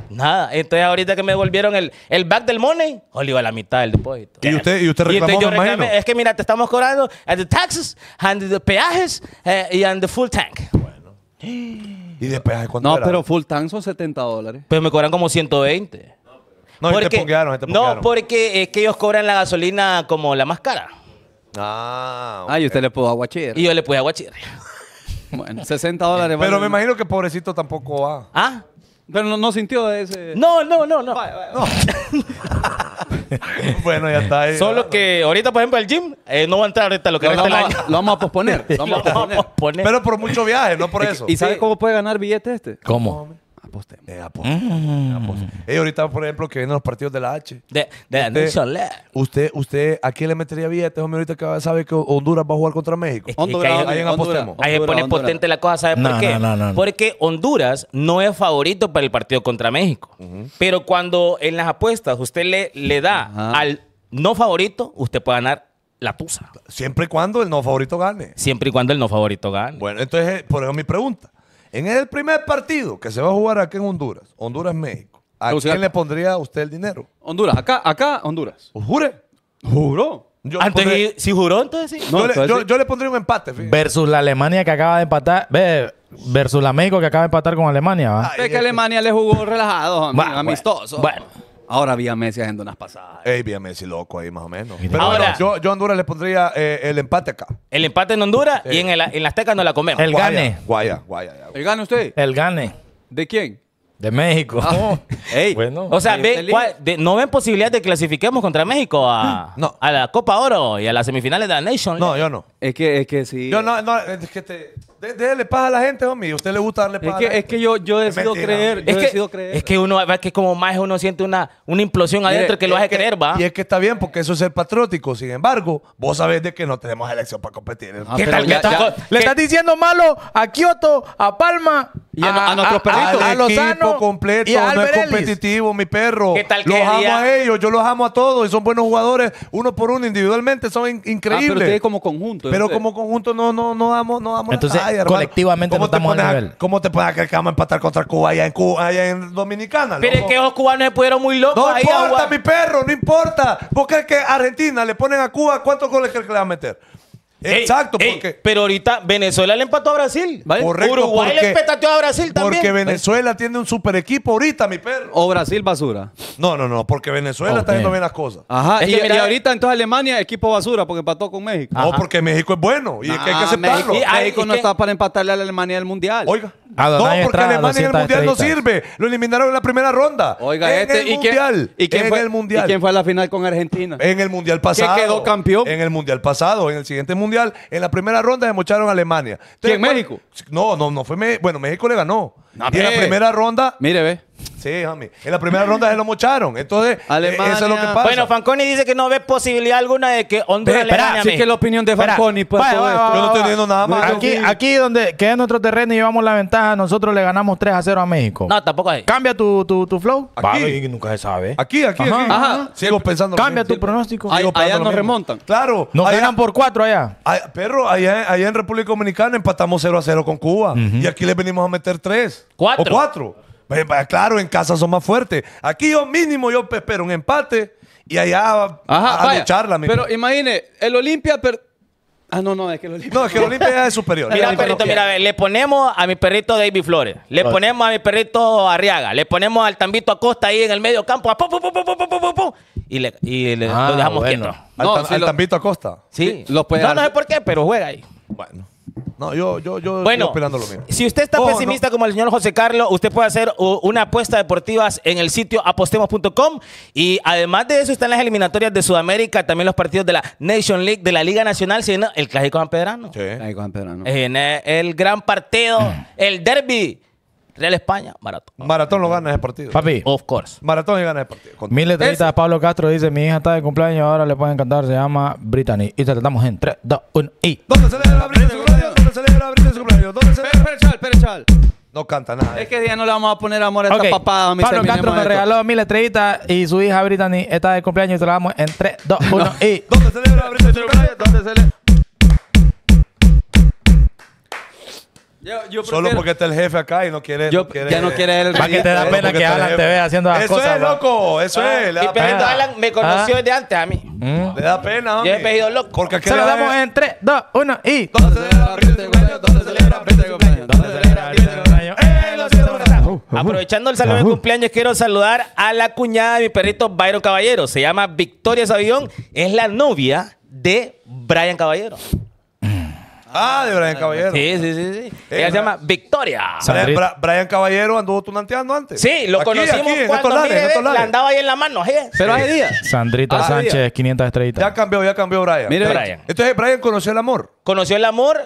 Nada, entonces ahorita que me devolvieron el, el back del money, oliva a la mitad del depósito. ¿Y usted, y usted reclamó, Es que mira, te estamos cobrando el the taxes, and the peajes, eh, y and the full tank. Bueno. ¿Y de peaje cuánto No, pero full tank son 70 dólares. Pero me cobran como 120. No, porque, No, porque es que ellos cobran la gasolina como la más cara. Ah, ah y usted le puso aguachir. Y yo le puse aguachir. bueno, 60 dólares. Pero me imagino que pobrecito tampoco va. ¿Ah? Pero no, sintió ese... No, no, no, no. bueno, ya está. Solo que ahorita, por ejemplo, el gym eh, no va a entrar ahorita lo que no, lo Lo vamos a posponer. Lo vamos, a posponer. Pero por mucho viaje, no por eso. ¿Y, sabes cómo puede ganar billete este? ¿Cómo? usted mm. Eh, ahorita, por ejemplo, que vienen los partidos de la H. De, de este, usted, usted, ¿a quién le metería billetes, hombre? Ahorita que sabe que Honduras va a jugar contra México. ahí, en pone potente la cosa, ¿sabe por qué? Porque Honduras no es favorito para el partido contra México. Pero cuando en las apuestas usted le, le da al no favorito, usted puede ganar la tusa. Siempre y cuando el no favorito gane. Siempre y cuando el no favorito gane. Bueno, entonces, eh, por eso mi pregunta. En el primer partido que se va a jugar aquí en Honduras, Honduras-México, ¿a quién le pondría usted el dinero? Honduras, acá, acá, Honduras. ¿Jure? Juró. si juró, entonces sí. yo, le, pondría un empate. Versus la Alemania que acaba de empatar. versus la México que acaba de empatar con Alemania. que este. Alemania le jugó relajado, amistoso. Bueno. Ahora Vía Messi haciendo unas pasadas. Ey, Vía Messi loco ahí más o menos. Pero yo, a Honduras le pondría eh, el empate acá. El empate en Honduras y en, el, en la Azteca no la comemos. El gane. Guaya, guaya. ¿El gane usted? El gane ¿De quién? de México. Ah, oh. Ey. Bueno. O sea, no ven posibilidad de que clasifiquemos contra México a, a la Copa Oro y a las semifinales de la Nation. No, yo no. Es que, es que sí. no, no, es que te déle déjele paz a la gente, homie. usted le gusta darle paz es que, Es que yo, yo decido creer. Es que, Es que uno, es que como más uno siente una, una implosión adentro que lo hace querer creer, va. Y es que está bien, porque eso es ser patriótico. Sin embargo, vos sabés de que no tenemos elección para competir. Ah, ¿Qué tal? está, le estás diciendo malo a Kioto, a Palma. Y a, nuestros perritos. A, los completo. no es competitivo, mi perro. ¿Qué tal los amo a ellos, yo los amo a todos. Y son buenos jugadores, uno por uno, individualmente. Son ah, increíbles. pero ustedes como conjunto. Pero como conjunto no, no, no damos, no damos Entonces, colectivamente no estamos a nivel. ¿Cómo te puedes que vamos a empatar contra Cuba allá en, Cuba, allá en Dominicana? Pero es que los cubanos se pudieron muy locos. No ahí importa, mi perro, no importa. porque que Argentina le ponen a Cuba cuántos goles crees que le va a meter? Exacto, porque. Pero ahorita Venezuela le empató a Brasil. Correcto, Uruguay le a Brasil también. Porque Venezuela tiene un super equipo ahorita, mi perro. O Brasil basura. No, no, no, porque Venezuela está haciendo bien las cosas. Ajá, y, ahorita eh, entonces Alemania, equipo basura, porque empató con México. No, porque México es bueno y que hay que ah, aceptarlo. México, no estaba para empatarle a la Alemania del Mundial. Oiga, ah, no, porque Alemania el mundial no sirve. Lo eliminaron en la primera ronda. Oiga, en este, el ¿y mundial. ¿y quién fue, el mundial. ¿Y quién fue a la final con Argentina? En el mundial pasado. quedó campeón? En el mundial pasado, en el siguiente mundial, en la primera ronda se mocharon a Alemania. ¿Quién, México? No, no, no fue México. Bueno, México le ganó. y en la primera ronda, Mire, ve. Sí, En la primera ronda se lo mocharon. Entonces, eh, es lo que pasa. Bueno, Fanconi dice que no ve posibilidad alguna de que Honduras le que la opinión de Fanconi, pues, Yo no estoy diciendo nada más. Aquí, aquí donde queda nuestro terreno y llevamos la ventaja, nosotros le ganamos 3 a 0 a México. No, tampoco hay. Cambia tu, flow. Aquí. nunca se sabe. Aquí, aquí, aquí. Ajá. Sigo pensando. Cambia tu pronóstico. Ay, allá nos remontan. Claro. Nos ganan por 4 allá. Pero allá, en República Dominicana empatamos 0 a 0 con Cuba. Y aquí le venimos a meter 3. Cuatro. O 4 claro, en casa son más fuertes. Aquí yo mínimo yo espero un empate y allá a, lucharla. Pero imagine, el Olimpia... Ah, no, no, es que el Olimpia... No, es que el Olimpia es superior. Mira, perrito, mira, ver, le ponemos a mi perrito David Flores, le ponemos a mi perrito Arriaga, le ponemos al Tambito Acosta ahí en el medio campo, y le, y le ah, dejamos que quieto. ¿Al, no, al Tambito Acosta? Sí, no, no sé por qué, pero juega ahí. Bueno. No, yo, yo, yo bueno, estoy esperando lo mismo. Si usted está oh, pesimista como el señor José Carlos, usted puede hacer uh, una apuesta deportiva en el sitio apostemos.com. Y además de eso, están las eliminatorias de Sudamérica, también los partidos de la Nation League, de la Liga Nacional, sino el Clásico San Pedrano. Sí. Pedrano. Eh, en eh, el, gran partido, el derby. Real España, maratón. Maratón lo gana ese partido. Papi. Of course. Maratón y gana el partido. Contra. Mil de Pablo Castro dice: Mi hija está de cumpleaños, ahora le pueden cantar. Se llama Brittany. Y te tratamos en 3, 2, 1 y. ¿Dónde se le da la celebra Brito su cumpleaños? ¿Dónde celebra? Espera, espera, No canta nada. Es que día no le vamos a poner amor a esta papada. Mi Pablo Castro nos regaló mil estrellitas y su hija Brittany está de cumpleaños y se la damos en 3, 2, 1 y... ¿Dónde celebra Brito su cumpleaños? ¿Dónde se celebra? Yo, yo Solo porque está el jefe acá y no quiere. ya no quiere el- Para que te da pena que Alan te vea haciendo las Eso es, loco. Eso ah. es. Le Y da Alan me conoció ah. desde antes a mí. Mm. Le da pena, hombre. Yo he pedido loco. Porque aquí Se lo damos en 3, 2, 1 y. ¿Dónde celebra? ¿Dónde cumpleaños? ¿Dónde celebra? ¿Dónde celebra? el cumpleaños? lo siento, Aprovechando el saludo de cumpleaños, quiero saludar a la cuñada de mi perrito Byron Caballero. Se llama Victoria Sabión. Es la novia de Brian Caballero. Ah, de Brian ah, Caballero. Sí, sí, sí. sí. Eh, Ella se llama Victoria. Brian, Brian Caballero anduvo tunanteando antes. Sí, lo conocimos en cuando estos lares, andaba ahí en la mano. ¿eh? Pero hace días. Sandrita Sánchez, 500 530. Ya cambió, ya cambió Brian. Mire, Brian. Entonces, Brian conoció el amor. Conoció el amor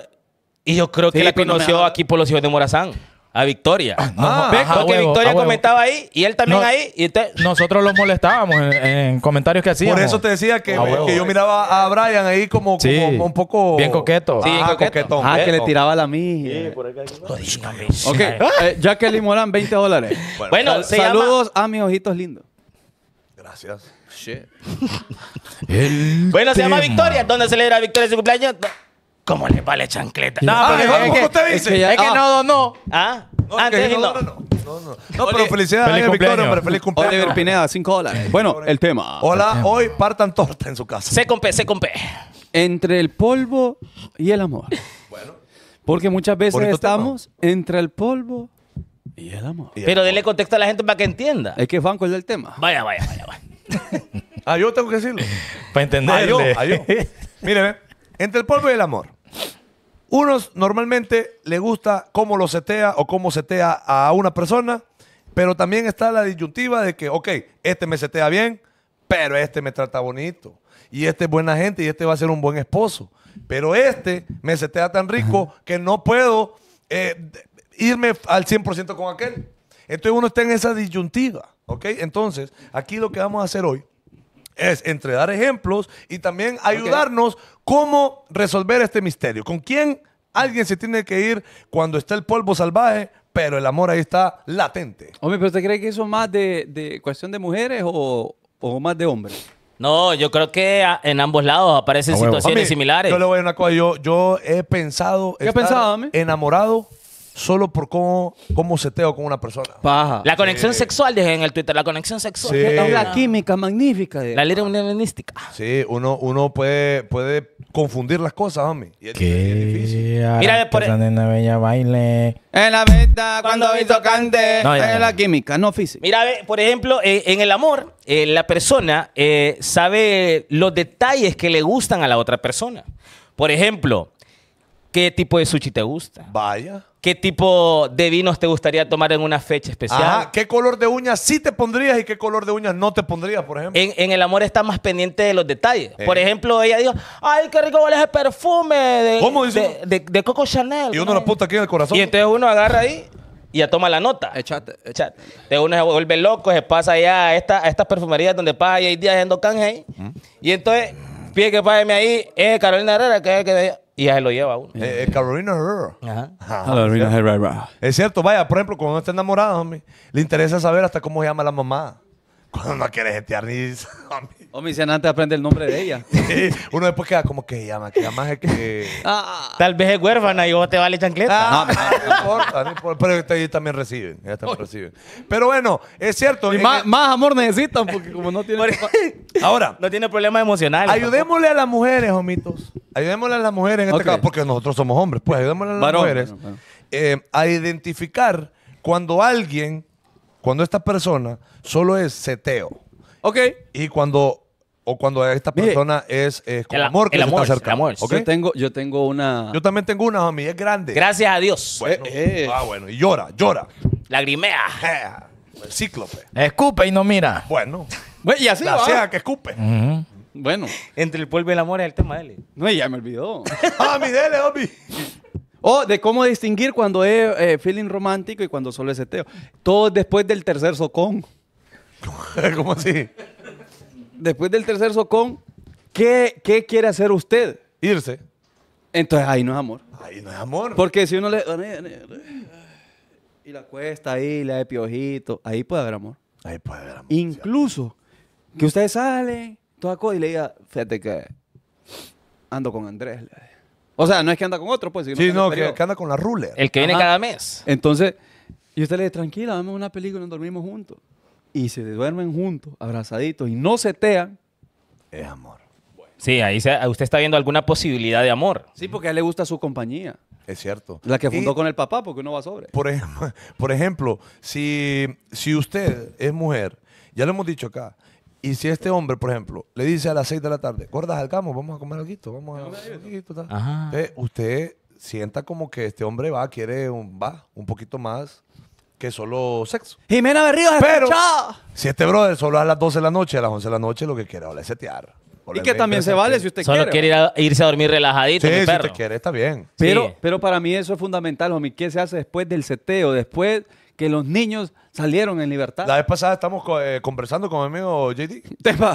y yo creo que la conoció aquí por los hijos de Morazán. A Victoria. Ah, Porque Victoria comentaba ahí y él también ahí. Y Nosotros los molestábamos en, comentarios que hacíamos. Por eso te decía que, yo miraba a Brian ahí como, un poco... Bien coqueto. Sí, Ah, coqueto. Ah, que le tiraba la mía. Ok, ah, eh, Jacqueline Morán, 20 dólares. Bueno, saludos a mis ojitos lindos. Gracias. Bueno, se llama Victoria. ¿Dónde celebra Victoria su cumpleaños? ¿Cómo le vale chancleta? No, ah, pero usted dice. Es que, ah. no, no, no. ¿Ah? No, Antes no, no, no. No, pero felicidades feliz Victoria, pero feliz cumpleaños. Oliver Pineda, 5 dólares. Bueno, el tema. Hola, hoy partan torta en su casa. Se compé, se compé. Entre el polvo y el amor. Bueno. Porque muchas veces estamos entre el polvo y el amor. pero denle contexto a la gente para que entienda. Es que banco el del tema. Vaya, vaya, vaya, vaya. ah, yo tengo que decirlo. para entenderlo. Ah, yo, ah, entre el polvo y el amor. Unos normalmente le gusta cómo lo setea o cómo setea a una persona, pero también está la disyuntiva de que, ok, este me setea bien, pero este me trata bonito. Y este es buena gente y este va a ser un buen esposo. Pero este me setea tan rico que no puedo eh, irme al 100% con aquel. Entonces uno está en esa disyuntiva, ¿ok? Entonces, aquí lo que vamos a hacer hoy es entre dar ejemplos y también ayudarnos ¿Cómo resolver este misterio? ¿Con quién alguien se tiene que ir cuando está el polvo salvaje? Pero el amor ahí está latente. Hombre, ¿pero usted cree que eso es más de, cuestión de mujeres o, más de hombres? No, yo creo que en ambos lados aparecen ah, situaciones similares. Yo le voy a decir una cosa. Yo, yo he pensado. Enamorado solo por cómo, cómo seteo con una persona. La conexión sexual, dije en el Twitter, la conexión sexual. la química magnífica. La letra unionística. Sí, uno, uno puede, puede confundir las cosas, hombre. Y difícil. Mira, por- e- En la venta cuando cante. la química, no Mira, por ejemplo, eh, en el amor, eh, la persona eh, sabe los detalles que le gustan a la otra persona. Por ejemplo, ¿Qué tipo de sushi te gusta? Vaya. ¿Qué tipo de vinos te gustaría tomar en una fecha especial? ¿Qué color de uñas sí te pondrías y qué color de uñas no te pondrías, por ejemplo? En, el amor está más pendiente de los detalles. Por eh. ejemplo, ella dijo, ay, qué rico huele ese perfume de, ¿Cómo dice de, Coco Chanel. Y uno lo apunta aquí en el corazón. Y entonces uno agarra ahí y ya toma la nota. Echate, echate. Entonces uno se vuelve loco, se pasa ya a, estas perfumerías donde pasa y hay días haciendo canje Y entonces, pide que págame ahí, eh, Carolina Herrera, que es que... Y ya se lo lleva uno. Eh, eh, Carolina Herrera. Ajá. Carolina Herrera. Es cierto, vaya, por ejemplo, cuando uno está enamorado, hombre, le interesa saber hasta cómo se llama la mamá. Cuando no quiere jetear ni. O me antes aprende el nombre de ella. Uno después queda como que llama, que llama es que. Ah. Tal vez es huérfana y vos te vale chancleta. Ah, no, importa, Pero ellos también reciben. también reciben. Pero bueno, es cierto. Y más, amor necesitan porque como no tienen. Ahora. No tiene problemas emocionales. Ayudémosle a las mujeres, homitos. Ayudémosle a las mujeres en este caso, porque nosotros somos hombres. Pues ayudémosle a las mujeres eh, a identificar cuando alguien, cuando esta persona solo es seteo. Ok. Y cuando o cuando esta persona es, con el, amor que el amor, el amor. ¿okay? Yo, tengo, yo tengo una... Yo también tengo una, mí es grande. Gracias a Dios. Eh, eh. Ah, bueno, y llora, llora. Lagrimea. Eh, el cíclope. Pues. Escupe y no mira. Bueno. bueno y así sea que escupe. Bueno. Entre el polvo y el amor es el tema de él. No, ya me olvidó. ah, mi dele, O de cómo distinguir cuando es feeling romántico y cuando solo es seteo. Todo después del tercer socón. ¿Cómo así? Después del tercer socón, ¿qué, ¿qué quiere hacer usted? Irse. Entonces ahí no es amor. Ahí no es amor. Porque si uno le. Y la cuesta ahí, Le da de piojito, ahí puede haber amor. Ahí puede haber amor. Incluso que ustedes salen, toda cosa, y le diga, fíjate que ando con Andrés. O sea, no es que anda con otro, pues. Sino sí, no, que, anda con la ruler. El que viene cada mes. Entonces, y usted le dice, tranquila, vamos a una película y nos dormimos juntos y se duermen juntos, abrazaditos y no se tean, es amor. Sí, ahí usted está viendo alguna posibilidad de amor. Sí, porque a él le gusta su compañía. Es cierto. La que fundó con el papá, porque uno va sobre. Por, ejemplo, por ejemplo, si, usted es mujer, ya lo hemos dicho acá, y si este hombre, por ejemplo, le dice a las 6 de la tarde, gordas al vamos a comer algo, vamos a comer Usted sienta como que este hombre va, quiere va, un poquito más que solo sexo. Jimena Berrios, Pero si este brother solo a las 12 de la noche, a las 11 de la noche, lo que quiere es setear. Y que también se vale si usted Solo quiere. irse a dormir relajadito, si usted quiere, está bien. Pero, pero para mí eso es fundamental, homie. ¿Qué se hace después del seteo? Después que los niños salieron en libertad. La vez pasada estamos eh, conversando con mi amigo JD.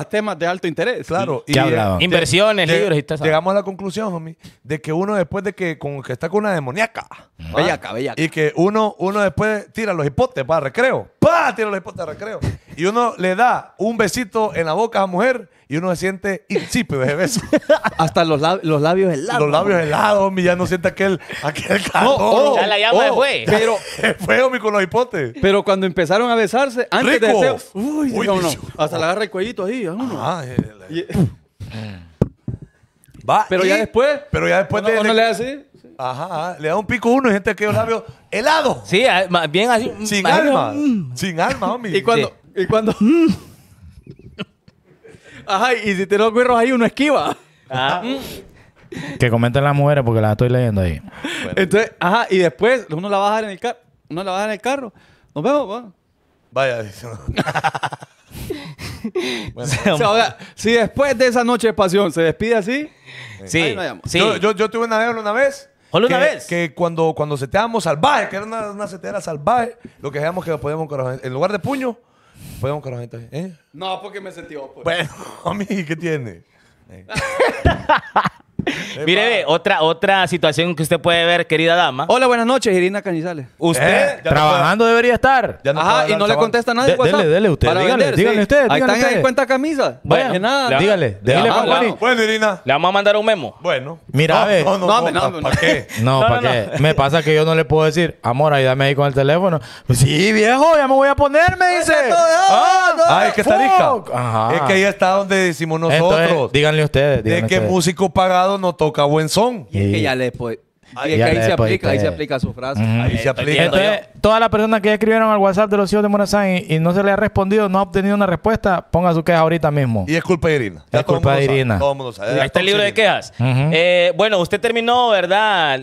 Temas, de alto interés. Claro. ¿Qué eh, Inversiones, libros y tal. Llegamos a la conclusión, homie, de que uno después de que, con, está con una demoníaca. Vaya Bellaca, Y que uno, uno después tira los hipotes para recreo. ¡Pah! Tira los hipotes para recreo. Y uno le da un besito en la boca a la mujer y uno se siente insípido de beso. Hasta los, los labios helados. los labios helados, homie, ya no siente aquel, aquel oh, calor. Oh. Ya la llama oh, de Pero, Fue, homie, con los hipotes. pero cuando empezaron a besarse antes de hacer. Uy, no, Hasta le agarra el cuellito ahí, ah, eh, eh, eh. Va, pero ya después. Pero ya después de, le, le hace. Ajá, ajá, ah, le da un pico uno y gente que los labios helados. Sí, ah, bien así. Mm, sin alma. Sin alma, homie... Y cuando. Y cuando mm. ajá, y si te lo cuernos ahí, uno esquiva. Mm. que comenten las mujeres porque las estoy leyendo ahí. Entonces, ajá, y después uno la baja en el carro. Uno la baja en el carro. Nos vemos, vamos. Vaya, dice. O sea, si después de esa noche de pasión se despide así, sí. nos Yo, yo, tuve una vez, una vez. que, una vez? Que cuando, cuando seteábamos salvaje, que era una, una setera salvaje, lo que hacíamos que lo podíamos carajar. En lugar de puño, podíamos carajar. ¿eh? No, porque me sentí pues. Bueno, a mí, ¿qué tiene? Mire, otra, otra situación que usted puede ver, querida dama. Hola, buenas noches, Irina Canizales. Usted eh, trabajando debería estar. Ya no Ajá, y no le contesta nadie. De- dele, dele usted, para dígale, vender, usted, Ahí están en cuenta camisa. Bueno, nada. dígale, dígale Bueno, Irina. Le vamos a mandar un memo. Bueno. Mira, a ver. no, no, No, ¿para qué? No, ¿para qué? Me pasa que yo no le puedo decir, amor, dame ahí con el teléfono. sí, viejo, ya me voy a poner, me dice. ah, no. es que está rica. Ajá. Es que ahí está donde decimos nosotros. díganle ustedes. de qué músico pagado no toca buen Y es que ya le después. Ahí, se aplica, ahí se aplica su frase. Ahí se aplica. todas las personas que ya escribieron al WhatsApp de los hijos de Morazán y, no se le ha respondido, no ha obtenido una respuesta, ponga su queja ahorita mismo. Y es culpa de Irina. es culpa de Irina. Ahí está el libro de quejas. Eh, bueno, usted terminó, ¿verdad?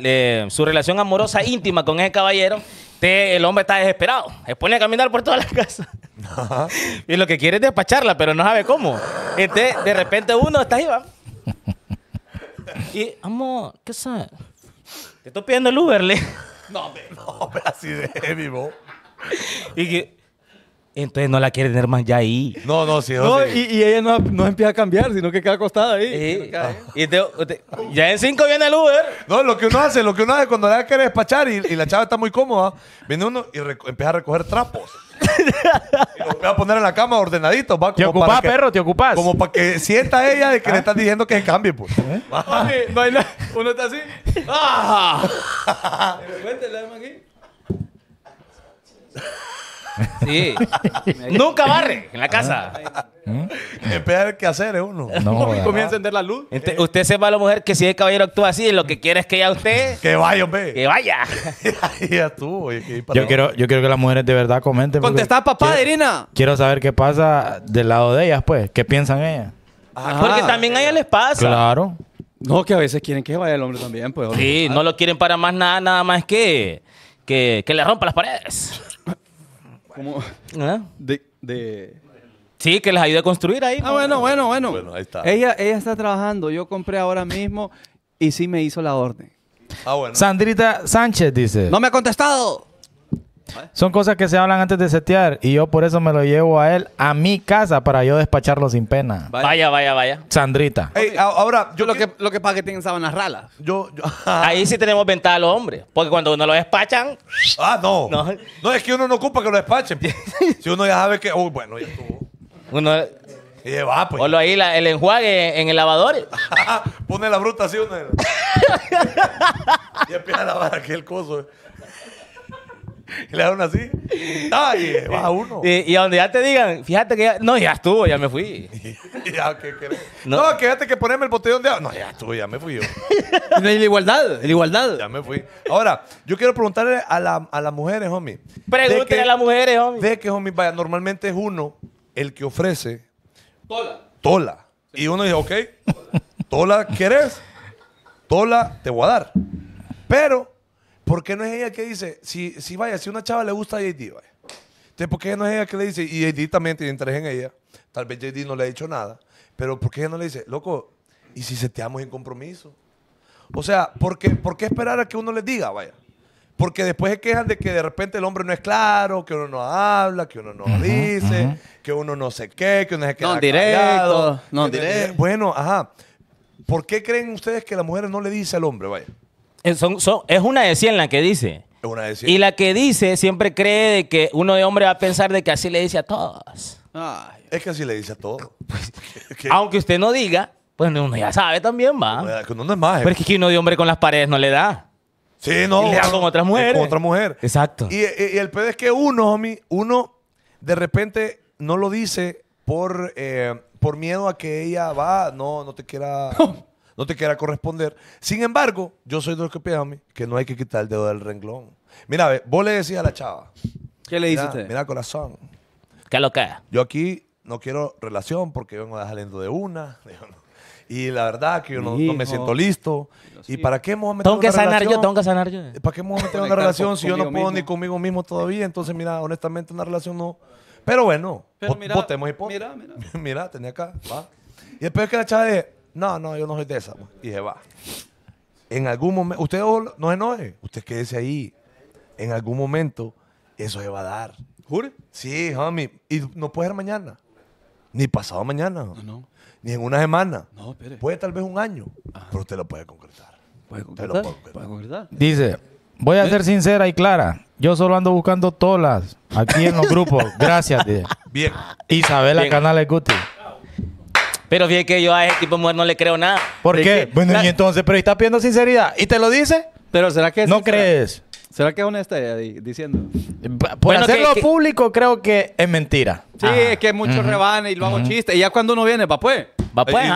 su relación amorosa íntima con ese caballero. Usted, el hombre está desesperado. Se pone a caminar por toda la casa. y lo que quiere es despacharla, pero no sabe cómo. Entonces, este, de repente uno está ahí, va. Y, amor, ¿qué eso? Te estoy pidiendo el Uber, le. No, hombre. No, hombre, así de heavy, ¿no? Y que, entonces no la quiere tener más ya ahí. No, no, sí. No, Y, y, ella no, no, empieza a cambiar, sino que queda acostada ahí. Eh, ya en cinco viene el Uber. No, lo que uno hace, lo que uno hace cuando la quiere despachar y, la chava está muy cómoda, viene uno y empieza a recoger trapos. y los voy a poner en la cama ordenadito. Va, te ocupás, perro, te ocupas? Como para que sienta ella de que le ah. estás diciendo que se cambie, pues. ¿Eh? no hay Uno está así. ¡Ah! de repente le aquí. Sí. Nunca barre en la casa. Ah. ¿Eh? ¿Eh? ver que hacer es eh, uno. No, Comienza a encender la luz. usted sepa la mujer que si el caballero actúa así, lo que quiere es que ya usted Que vaya, hombre. que vaya. ya estuvo. Yo quiero, yo quiero que las mujeres de verdad comenten. porque papá de quiero, Irina. quiero saber qué pasa del lado de ellas, pues. ¿Qué piensan ellas? Ah, ah, porque también a ellas les pasa. Claro. No, que a veces quieren que vaya el hombre también, pues. Sí, no lo quieren para más nada, nada más que que, que le rompa las paredes. Como ¿Ah? de, Sí, que les ayude a construir ahí. Ah, bueno, bueno, bueno. Ella, ella está trabajando. Yo compré ahora mismo y sí me hizo la orden. Ah, Sandrita Sánchez dice. No me ha contestado. Son cosas que se hablan antes de setear y yo por eso me lo llevo a él a mi casa para yo despacharlo sin pena. Vaya, vaya, vaya. Sandrita. ahora, yo lo que, lo que pasa es que tienen sábanas ralas. Yo, Ahí sí tenemos ventaja a los hombres. Porque cuando uno lo despachan, ah, no. no. es que uno no ocupa que lo despachen. si uno ya sabe que. Uy, bueno, ya estuvo. uno. Y va, pues. O lo ahí, el enjuague en el lavador. Pone la bruta así uno. y empieza a lavar aquel coso y le dan así. ¡Ay! uno. Y, y, donde ya te digan, fíjate que ya. No, ya estuvo, ya me fui. No. no, fíjate que ponerme el botellón de agua. No, ya estuvo, ya me fui yo. la igualdad, la igualdad. Ya me fui. Ahora, yo quiero preguntarle a, la, a las mujeres, homie. Pregúntale a las mujeres, homie. Ve que, homie, vaya, normalmente es uno el que ofrece. Tola. Tola. Y uno dice, ok, Tola, ¿quieres? Tola, te voy a dar. Pero ¿Por qué no es ella que dice, si, si vaya, si una chava le gusta a JD, vaya? ¿por qué no es ella que le dice, y JD también tiene interés en ella? Tal vez JD no le ha dicho nada, pero ¿por qué ella no le dice, loco, y si seteamos en compromiso? O sea, ¿por qué, esperar a que uno le diga, vaya? Porque después se quejan de que de repente el hombre no es claro, que uno no habla, que uno no dice, que uno no sé qué, que uno se queda No directo, no eh, eh, directo. Bueno, ajá. ¿Por qué creen ustedes que la mujer no le dice al hombre, vaya? Eh, es una de 100 la que dice. una Y la que dice siempre cree que uno de hombre va a pensar de que así le dice a todas Es que así le dice a todos. Pues, aunque usted no diga, pues uno ya sabe también, va. Uno no es más. Eh. Pero es que uno de hombre con las paredes no le da. Sí, no. Y le da con otras mujeres. Con otra mujer. Exacto. Y, el pedo es que uno, homie, uno de repente no lo dice por, eh, por miedo a que ella va, no, no te quiera. no te quiera corresponder. Sin embargo, yo soy de los que piensan que no hay que quitar el dedo del renglón. Mira, vos le decís a la chava. ¿Qué le dices usted? Mira, corazón. ¿Qué lo que? Yo aquí no quiero relación porque vengo saliendo de una. Y la verdad que yo no, me siento listo. ¿Y para qué me voy a meter una sanar relación? yo, tengo que sanar yo. ¿Para qué voy a meter una relación si yo no puedo ni conmigo mismo todavía? Entonces, mira, honestamente, una relación no. Pero bueno, mira, Mira, mira. mira, tenía acá. Y después que la chava de no, no, yo no soy de esa. Pues. Y se va. En algún momento, usted no se enoje, usted quédese ahí. En algún momento, eso se va a dar. ¿Jure? Sí, homie. Y no puede ser mañana. Ni pasado mañana. Ah, no, Ni en una semana. No, espere. Puede tal vez un año. Ah. Pero usted lo puede concretar. ¿Puede concretar? Dice, voy a ¿Eh? ser sincera y clara. Yo solo ando buscando tolas aquí en los grupos. Gracias, dice. Bien. Isabela Bien. Canales Guti. Pero fíjate que yo a ese tipo de mujer no le creo nada. ¿Por qué? bueno, y entonces, pero está pidiendo sinceridad. ¿y te lo dice? Pero ¿será que es ¿No crees? ¿Será que es honesta diciendo? Por hacerlo público, creo que es mentira. Sí, es que muchos rebanes y lo hago chiste. Y ya cuando uno viene, va pues. Va pues,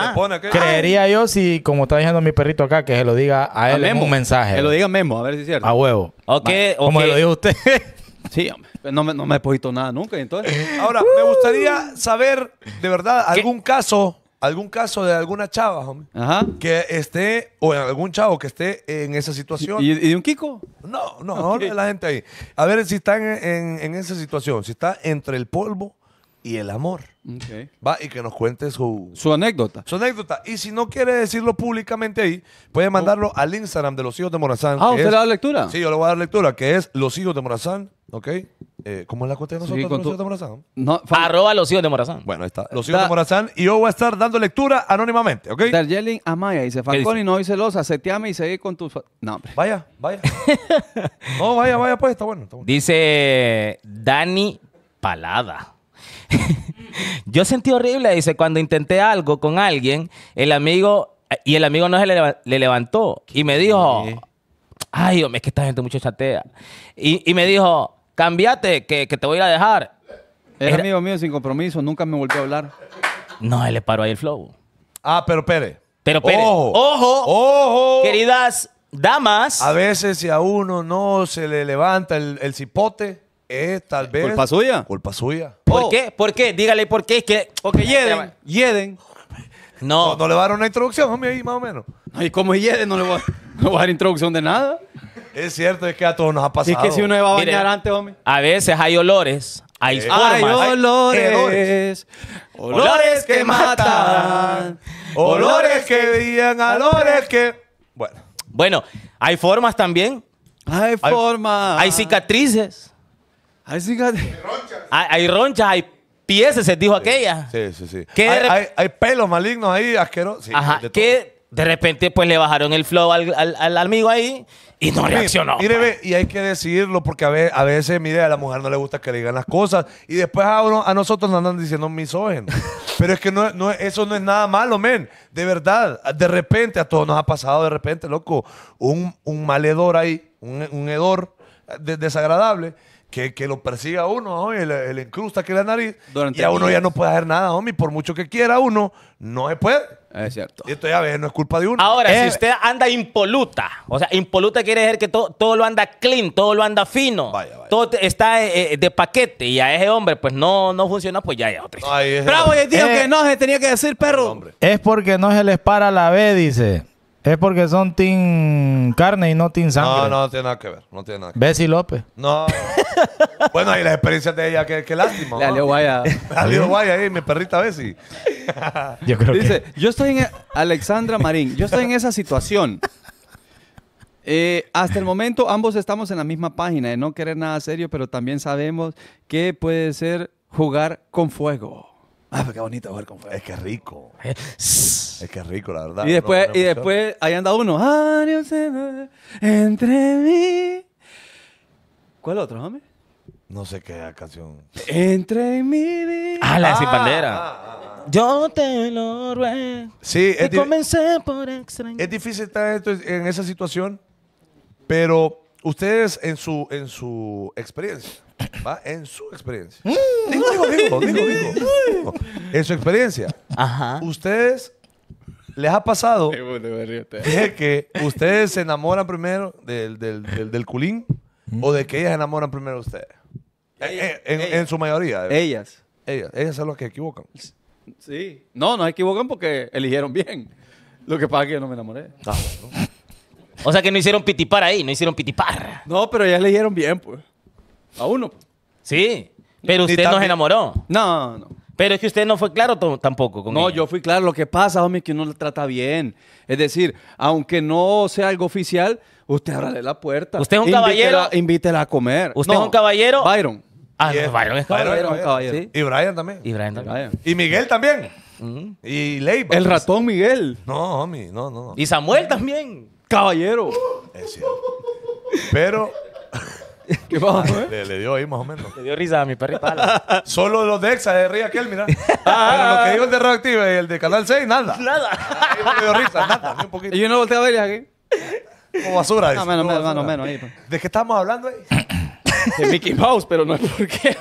Creería yo si, como está diciendo mi perrito acá, que se lo diga a él un mensaje. Que lo diga Memo, a ver si es cierto. A huevo. Ok, Como lo dijo usted. sí, hombre. No me, he me nada nunca, entonces. Ahora, me gustaría saber, de verdad, algún caso algún caso de alguna chava, hombre, Ajá. que esté, o algún chavo que esté en esa situación. ¿Y, de un Kiko? No, no, no de la gente ahí. A ver si está en, esa situación, si está entre el polvo y el amor. Okay. Va, y que nos cuente su... Su anécdota. Su anécdota. Y si no quiere decirlo públicamente ahí, puede mandarlo oh. al Instagram de los hijos de Morazán. Ah, ¿usted le da lectura? Sí, yo le voy a dar lectura, que es Los Hijos de Morazán ¿Ok? Eh, ¿Cómo es la cuestión de nosotros, con tu- de Morazán? No, a los hijos de Morazán. Bueno, ahí está. Loción de Morazán. Y yo voy a estar dando lectura anónimamente, ¿ok? Darjeeling Amaya dice, Falconi, no se celosa, seteame y seguí con tu... No, hombre. Vaya, vaya. no, vaya, vaya, pues, está bueno. Dice Dani Palada. Yo sentí horrible, dice, cuando intenté algo con alguien, el amigo, y el amigo no se le, le levantó. Y me dijo, ay, hombre, es que esta gente mucho chatea. y me dijo, cambiate, que, te voy a dejar. Es amigo mío sin compromiso, nunca me volvió a hablar. No, él le paró ahí el flow. Ah, pero pere Pero pere. Ojo, ojo. Ojo. Queridas damas. A veces si a uno no se le levanta el, el cipote, es tal vez... ¿Culpa suya? Culpa suya. ¿Por oh. qué? ¿Por qué? Dígale por qué. Es que... Porque Yeden, Yeden... No. no. le va a dar una introducción, homie, ahí más o menos. ¿Y cómo Yeden? No le voy a dar introducción de nada. Es cierto, es que a todos nos ha pasado. Es que si uno va a bañar antes, hombre. A veces hay olores, hay eh, formas. Hay olores, olores que matan, olores que digan, olores que... Bueno, Bueno, hay formas también. Hay formas. Hay cicatrices. Hay cicatrices. Hay, ronchas. hay ronchas, hay piezas, se dijo aquella. sí, sí, sí. Hay, pelos malignos ahí, asquerosos. Sí, Ajá. ¿Qué de repente pues le bajaron el flow al, amigo ahí y no reaccionó. Mire, pues. y hay que decirlo porque a, veces a veces, mire, a la mujer no le gusta que le digan las cosas y después a, nosotros nos andan diciendo misógenos. Pero es que no, no- eso no es nada malo, men. De verdad, de repente, a todos nos ha pasado de repente, loco, un, un mal ahí, un, un hedor eh, desagradable que, lo persiga uno, el, el incrusta que la nariz. y a uno ya no puede hacer nada, homie. Por mucho que quiera uno, no se puede. Es cierto. Y esto ya ve no es culpa de uno. Ahora, si eh. usted anda impoluta, o sea, impoluta quiere decir que todo lo anda clean, todo lo anda fino, todo está eh, eh, de paquete y a ese hombre pues no, no funciona, pues ya, hay otro Bravo, yo que no, se tenía que decir, perro. Es porque no se les para la B, dice. Es porque son Team Carne y no Team Sangre. No, no, no tiene nada que ver. No tiene nada que ver. López. No. bueno, y las experiencias de ella, qué, qué lástima. Le guaya. Le guaya ahí, mi perrita Bessie. yo creo Dice, yo estoy en... E- Alexandra Marín, yo estoy en esa situación. Eh, hasta el momento ambos estamos en la misma página de no querer nada serio, pero también sabemos que puede ser jugar con fuego. Ah, pero qué bonito jugar con Es que rico. es que rico, la verdad. Y después, y después ahí anda uno. Entre mí. ¿Cuál otro, hombre? No sé qué canción. Entre mí mi Ah, la de Sin ah, Bandera. Ah, ah. Yo te lo ruego. Sí, es comencé por extrañar. Es difícil estar en esa situación, pero Ustedes en su, en su experiencia, ¿va? En su experiencia. Mm. digo, digo, digo, digo, mm. En su experiencia. Ajá. Ustedes les ha pasado que ustedes se enamoran primero del, del, del, culín mm. o de que ellas se enamoran primero de ustedes. Eh, eh, en, su mayoría. Ellas. Ellas. Ellas son las que equivocan. Sí. No, no equivocan porque eligieron bien. Lo que pasa es que yo no me enamoré. O sea que no hicieron pitipar ahí, no hicieron pitipar. No, pero ya leyeron bien, pues. A uno. Sí, pero usted nos enamoró. No, no. Pero es que usted no fue claro tampoco con No, yo fui claro. Lo que pasa, homie, es que uno le trata bien. Es decir, aunque no sea algo oficial, usted abrale la puerta. Usted es un caballero. Invítela- a comer. Usted es un caballero. Byron. Ah, Byron es caballero. Byron, caballero. Y Brian también. Y Brian también. Y Miguel también. Mm. Y ley El ratón Miguel. No, homie, no. no. Y Samuel también caballero. Es cierto. Pero. ¿Qué pasó, ah, pues? le, dio ahí más o menos. Le dio risa a mi perrita. Solo los de Exa de Ría aquel, mira. Pero lo que dijo el de Reactive y el de Canal 6, nada. Nada. le dio risa, nada, un poquito. Y yo no volteé a verles aquí. Como basura. No, menos, menos, menos, menos. Pues. ¿De qué estamos hablando ahí? De Mickey Mouse, pero no es por qué,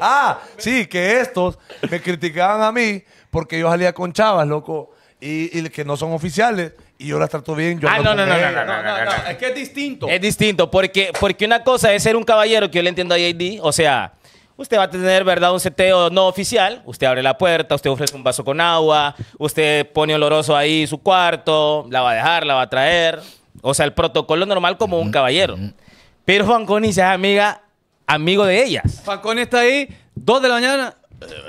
Ah, sí, que estos me criticaban a mí porque yo salía con chavas, loco, y, y que no son oficiales y yo la trato bien. Yo ah, no, no, no, no, no, no, Es que es distinto. Es distinto, porque, porque una cosa es ser un caballero, que yo le entiendo a JD, o sea, usted va a tener, ¿verdad?, un seteo no oficial. Usted abre la puerta, usted ofrece un vaso con agua, usted pone oloroso ahí su cuarto, la va a dejar, la va a traer. O sea, el protocolo normal como un caballero. Pero Fanconi se es amiga, amigo de ellas. Fanconi está ahí, dos de la mañana,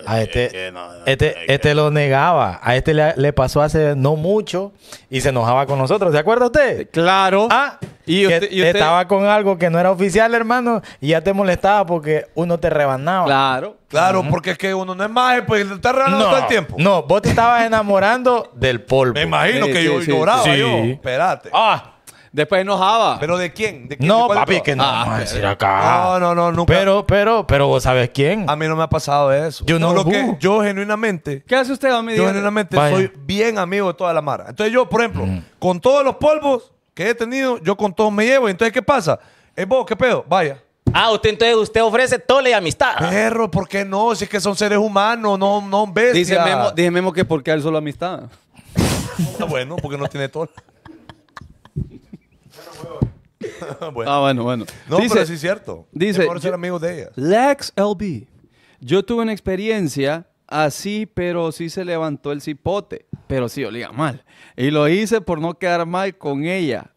a este, este, este, lo negaba. A este le, pasó hace no mucho y se enojaba con nosotros. ¿Se acuerda usted? Claro. Ah, y, estaba con algo que no era oficial, hermano, y ya te molestaba porque uno te rebanaba. Claro. Claro, porque es que uno no es más, eh, pues está rebanando todo el tiempo. No, vos te estabas enamorando del polvo. Me imagino que yo lloraba yo. Espérate. Ah. Después enojaba. ¿Pero de quién? ¿De No, papi, que no. Ah, no, no, no, nunca. Pero, pero, pero sabes quién. A mí no me ha pasado eso. Yo no lo que yo genuinamente, ¿Qué hace usted, mí? yo genuinamente soy bien amigo de toda la mara. Entonces yo, por ejemplo, mm. con todos los polvos que he tenido, yo con todos me llevo. Entonces, ¿qué pasa? Es vos, ¿qué pedo? Vaya. Ah, usted entonces usted ofrece tole y amistad. Perro, ¿por qué no? Si es que son seres humanos, no, no bestias. Dice Memo, Memo que porque él solo amistad. Ah, bueno, porque no tiene todo. Ah, ah, bueno, bueno. No, pero sí es cierto. Dice, mejor ser amigo de ella. Lex LB. Yo tuve una experiencia así, pero sí se levantó el cipote. Pero sí olía mal. Y lo hice por no quedar mal con ella.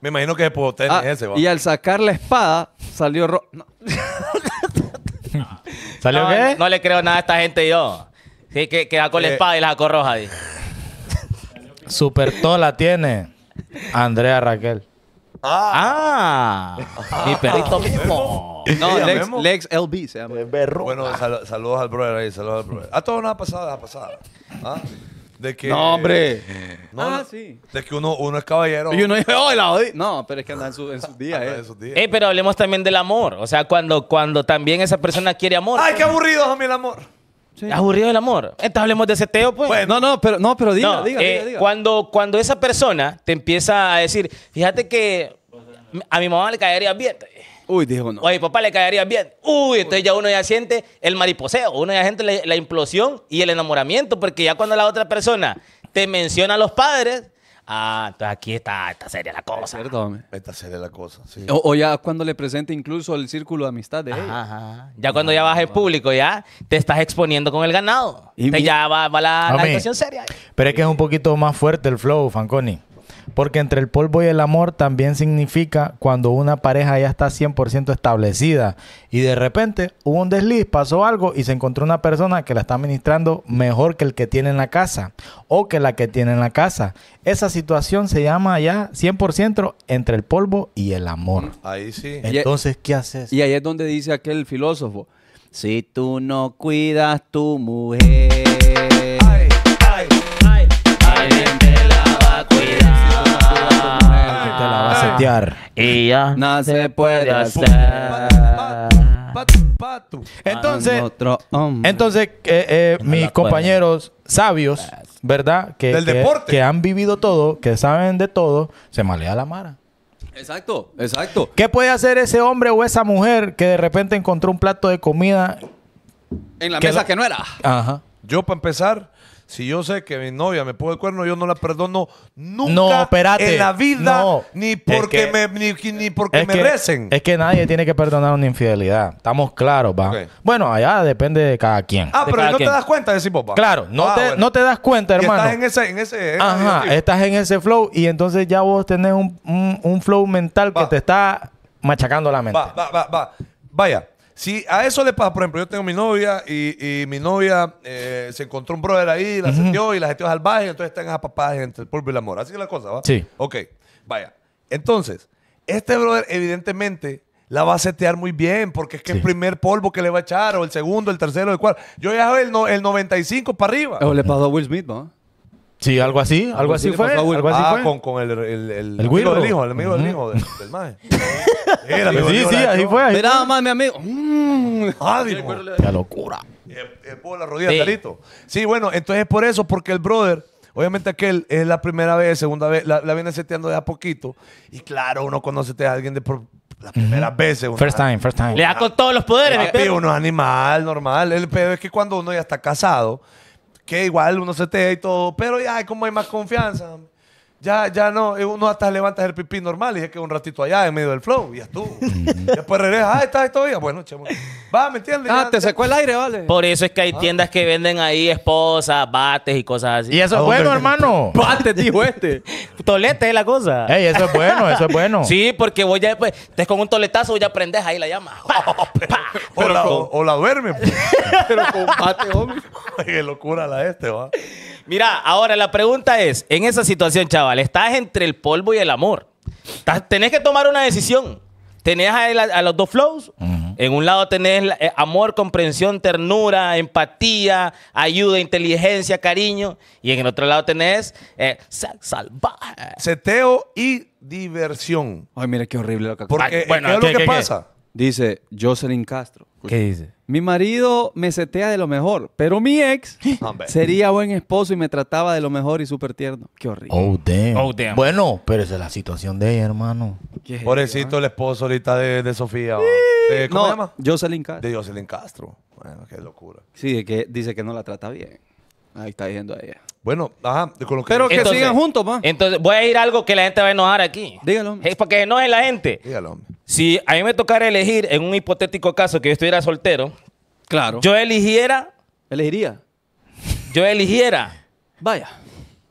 Me imagino que es ah, ese, Y al sacar la espada, salió ro... No. ¿Salió qué? No le creo nada a esta gente yo. Sí, que, que con la eh. espada y la sacó roja. Super tola tiene Andrea Raquel. Ah. ah. Mi perrito ah. mismo. No, Lex, LB se llama. Bueno, saludos al brother ahí, saludos al brother. Ah, todo nada pasada, pasada. ¿Ah? De que, no, hombre. ah, sí. De que uno, uno es caballero. Y uno dice, oh, la No, pero es que anda en, su, sus días, eh. En días. pero hablemos también del amor. O sea, cuando, cuando también esa persona quiere amor. Ay, qué aburrido, homie, el amor. Aburrido el amor. Entonces hablemos de seteo, pues. no, no, pero, no, pero eh, diga, diga, Cuando, cuando esa persona te empieza a decir, fíjate que a mi mamá le caería bien. Uy, dijo no. O a mi papá le caería bien. Uy, entonces ya uno ya siente el mariposeo, uno ya siente la implosión y el enamoramiento, porque ya cuando la otra persona te menciona a los padres, Ah, entonces aquí está, esta seria la cosa. Perdón. Esta sería la cosa, sí. O, ya cuando le presente incluso el círculo de amistad Ya cuando ya vas el público, ya te estás exponiendo con el ganado. Y ya va, la, situación seria. Pero es que es un poquito más fuerte el flow, Fanconi porque entre el polvo y el amor también significa cuando una pareja ya está 100% establecida y de repente hubo un desliz, pasó algo y se encontró una persona que la está administrando mejor que el que tiene en la casa o que la que tiene en la casa. Esa situación se llama ya 100% entre el polvo y el amor. Ahí sí. Entonces, ¿qué haces? Y ahí es donde dice aquel filósofo, si tú no cuidas tu mujer Y ya no se puede hacer. Entonces, entonces eh, eh, mis compañeros sabios, ¿verdad? Que, Del deporte. han vivido todo, que saben de todo, se malea la mara. Exacto, exacto. ¿Qué puede hacer ese hombre o esa mujer que de repente encontró un plato de comida en la mesa que no era? Ajá. Yo, para empezar, si yo sé que mi novia me puso el cuerno, yo no la perdono nunca en la vida, ni porque me, ni, porque que, Es que nadie tiene que perdonar una infidelidad. Estamos claros, va. Bueno, allá depende de cada quien. Ah, pero no te das cuenta, de si papá? Claro, no, te, no te das cuenta, hermano. estás en ese, Ajá, estás en ese flow y entonces ya vos tenés un, flow mental que te está machacando la mente. va, va, va. Vaya, si a eso le pasa, por ejemplo, yo tengo mi novia y, mi novia eh, se encontró un brother ahí, la sentió y la al salvaje, entonces están papadas entre el polvo y el amor. Así que la cosa, ¿va? Sí. Ok, vaya. Entonces, este brother evidentemente la va a setear muy bien, porque es que el primer polvo que le va a echar, o el segundo, el tercero, el cuarto. Yo ya veo el, el 95 para arriba. O le pasó a Will Smith, ¿no? Sí, algo así, algo, así, fue. ah, Con, con, el, el, el, amigo del hijo, el amigo del hijo del, sí, sí, así fue. Ahí más mi amigo. Mmm, Qué locura. El pueblo la rodilla, sí. Sí, bueno, entonces es por eso, porque el brother, obviamente aquel es la primera vez, segunda vez, la, viene seteando de a poquito. Y claro, uno conoce a alguien de por, las primeras veces. first time, first time. Le da con todos los poderes. Sí, uno es animal, normal. El pedo es que cuando uno ya está casado que igual uno se te y todo, pero ya como hay más confianza, ya, ya no, eh, uno hasta levantas el pipí normal y es que un ratito allá en medio del flow y ya estuvo. Después pues regresas, ah, estás todavía. Bueno, chemo. Va, ¿me entiendes? Ah, te secó el aire, vale. Por eso es que hay ah. tiendas que venden ahí esposas, bates y cosas así. Y eso es ah, bueno, hermano. Bates, dijo este. Tolete es la cosa. Ey, eso es bueno, eso es bueno. sí, porque voy ya después pues, te con un toletazo ya aprendes ahí la llama. o, la, duermen. duerme. Pues. pero con bate, hombre. Qué locura la este, va. Mira, ahora la pregunta es, en esa situación, chaval, Estás entre el polvo y el amor. tenés que tomar una decisión. Tenés a, los dos flows. En un lado tenés eh, amor, comprensión, ternura, empatía, ayuda, inteligencia, cariño. Y en el otro lado tenés eh, salvaje. Seteo y diversión. Ay, mira qué horrible lo que bueno, ¿qué es lo que pasa? Dice Jocelyn Castro. ¿Qué dice? Mi marido me setea de lo mejor, pero mi ex sería buen esposo y me trataba de lo mejor y súper tierno. Qué horrible. Oh damn. oh, damn. Bueno, pero esa es la situación de ella, hermano. Pobrecito el esposo ahorita de, Sofía. ¿Cómo se llama? Jocelyn Castro. De Jocelyn Castro. Bueno, qué locura. Sí, que dice que no la trata bien. Ahí está diciendo ella. Bueno, ajá, con lo que Pero que sigan juntos, pa. Entonces, voy a ir algo que la gente va a enojar aquí. Dígalo. Es para que es la gente. Dígalo. Si a mí me tocara elegir en un hipotético caso que yo estuviera soltero, claro. Yo eligiera. Elegiría. Yo eligiera. Vaya.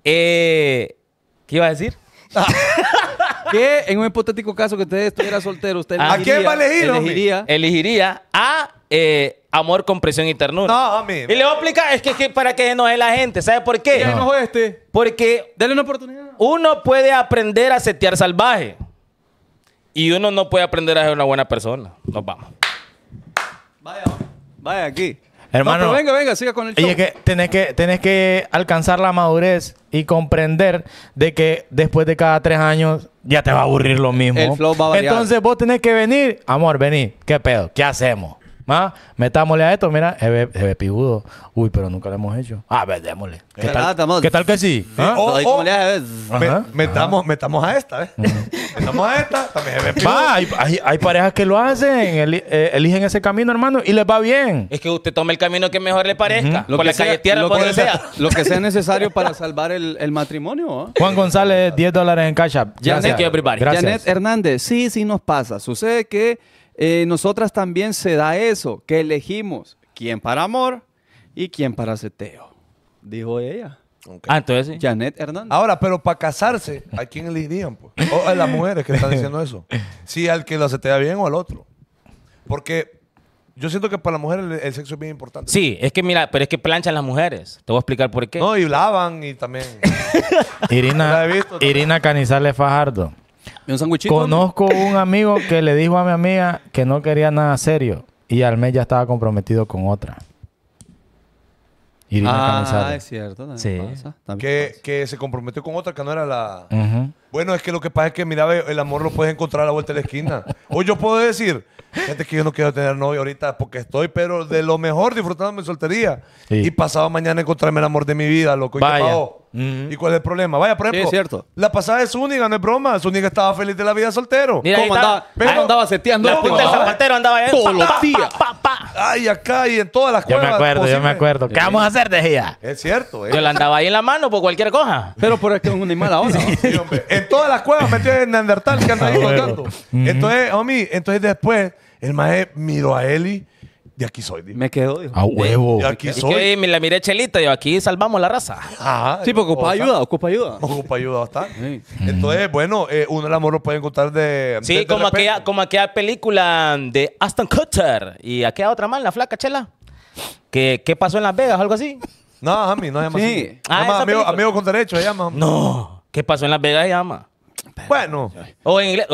Eh, ¿Qué iba a decir? que en un hipotético caso que usted estuviera soltero, usted elegiría, ah. ¿A quién va a elegir, elegiría, elegiría a eh, amor, compresión y ternura. No, Y le voy es que, es que para que enoje la gente, ¿sabe por qué? este. Porque Dale una oportunidad. uno puede aprender a setear salvaje y uno no puede aprender a ser una buena persona. Nos vamos. Vaya, vaya aquí. Hermano, pues venga, venga, siga con el show. Y que tenés, que tenés que alcanzar la madurez y comprender de que después de cada tres años ya te va a aburrir lo mismo. El flow va a variar. Entonces vos tenés que venir, amor, vení, ¿qué pedo? ¿Qué hacemos? Ah, metámosle a esto, mira, jebe pibudo. Uy, pero nunca lo hemos hecho. Ah, ver, démosle. ¿Qué, tal, que sí? ¿Ah? Oh, metamos, a esta, ¿eh? metamos a esta, también hay, parejas que lo hacen, eh, eligen ese camino, hermano, y les va bien. Es que usted tome el camino que mejor le parezca. Por la calle tierra, lo que sea. Lo que sea necesario para salvar el, matrimonio. ¿ah? Juan González, 10 dólares en Cash Janet Hernández, sí, sí nos pasa. Sucede que eh, nosotras también se da eso, que elegimos quién para amor y quién para seteo, dijo ella. Ah, entonces sí. Janet Hernández. Ahora, pero para casarse, ¿a quién elegirían? Pues? O a las mujeres que están diciendo eso. Si al que lo setea bien o al otro. Porque yo siento que para las mujeres el, sexo es bien importante. Sí, es que mira, pero es que planchan las mujeres. Te voy a explicar por qué. No, y lavan y también. Irina, Irina Canizales Fajardo. Conozco un amigo que le dijo a mi amiga que no quería nada serio y al mes ya estaba comprometido con otra. Irina ah, es cierto. También que, se comprometió con otra que no era la... Bueno, es que lo que pasa es que, mira, el amor lo puedes encontrar a la vuelta de la esquina. o yo puedo decir, gente que yo no quiero tener novio ahorita porque estoy, pero de lo mejor disfrutando mi soltería. Y pasado mañana encontrarme el amor de mi vida, loco. Vaya. Y ¿Y cuál es el problema? Vaya, por ejemplo, la pasada de Zúñiga, no es broma. Zúñiga estaba feliz de la vida soltero. ¿Cómo andaba? Pero, andaba seteando. La punta del zapatero andaba ahí. Todos los Ay, acá y en todas las cuevas. Yo me acuerdo, yo me acuerdo. ¿Qué vamos a hacer? ella? Es cierto. Eh. Yo la andaba ahí en la mano por cualquier cosa. Pero por es que es una mala ahora. sí, hombre. En todas las cuevas metió el Neandertal que anda ahí ah, contando. Entonces, homie, entonces después el maestro miró a Eli y aquí soy. Me quedo, A huevo. Y aquí soy. me la miré chelita, yo aquí salvamos la raza. Ajá, ah, sí, porque ocupa ayuda, ocupa ayuda. Ocupa ayuda hasta Entonces, mm. bueno, eh, uno el amor lo puede encontrar de. Sí, como, aquella, como aquella película de Aston Cutter y aquella otra más, la flaca chela. ¿Qué, qué pasó en Las Vegas o algo así? No, a mí no llama sí. así. Ah, amigo, con derecho, llama. No. ¿Qué pasó en Las Vegas se llama? Bueno. O en inglés,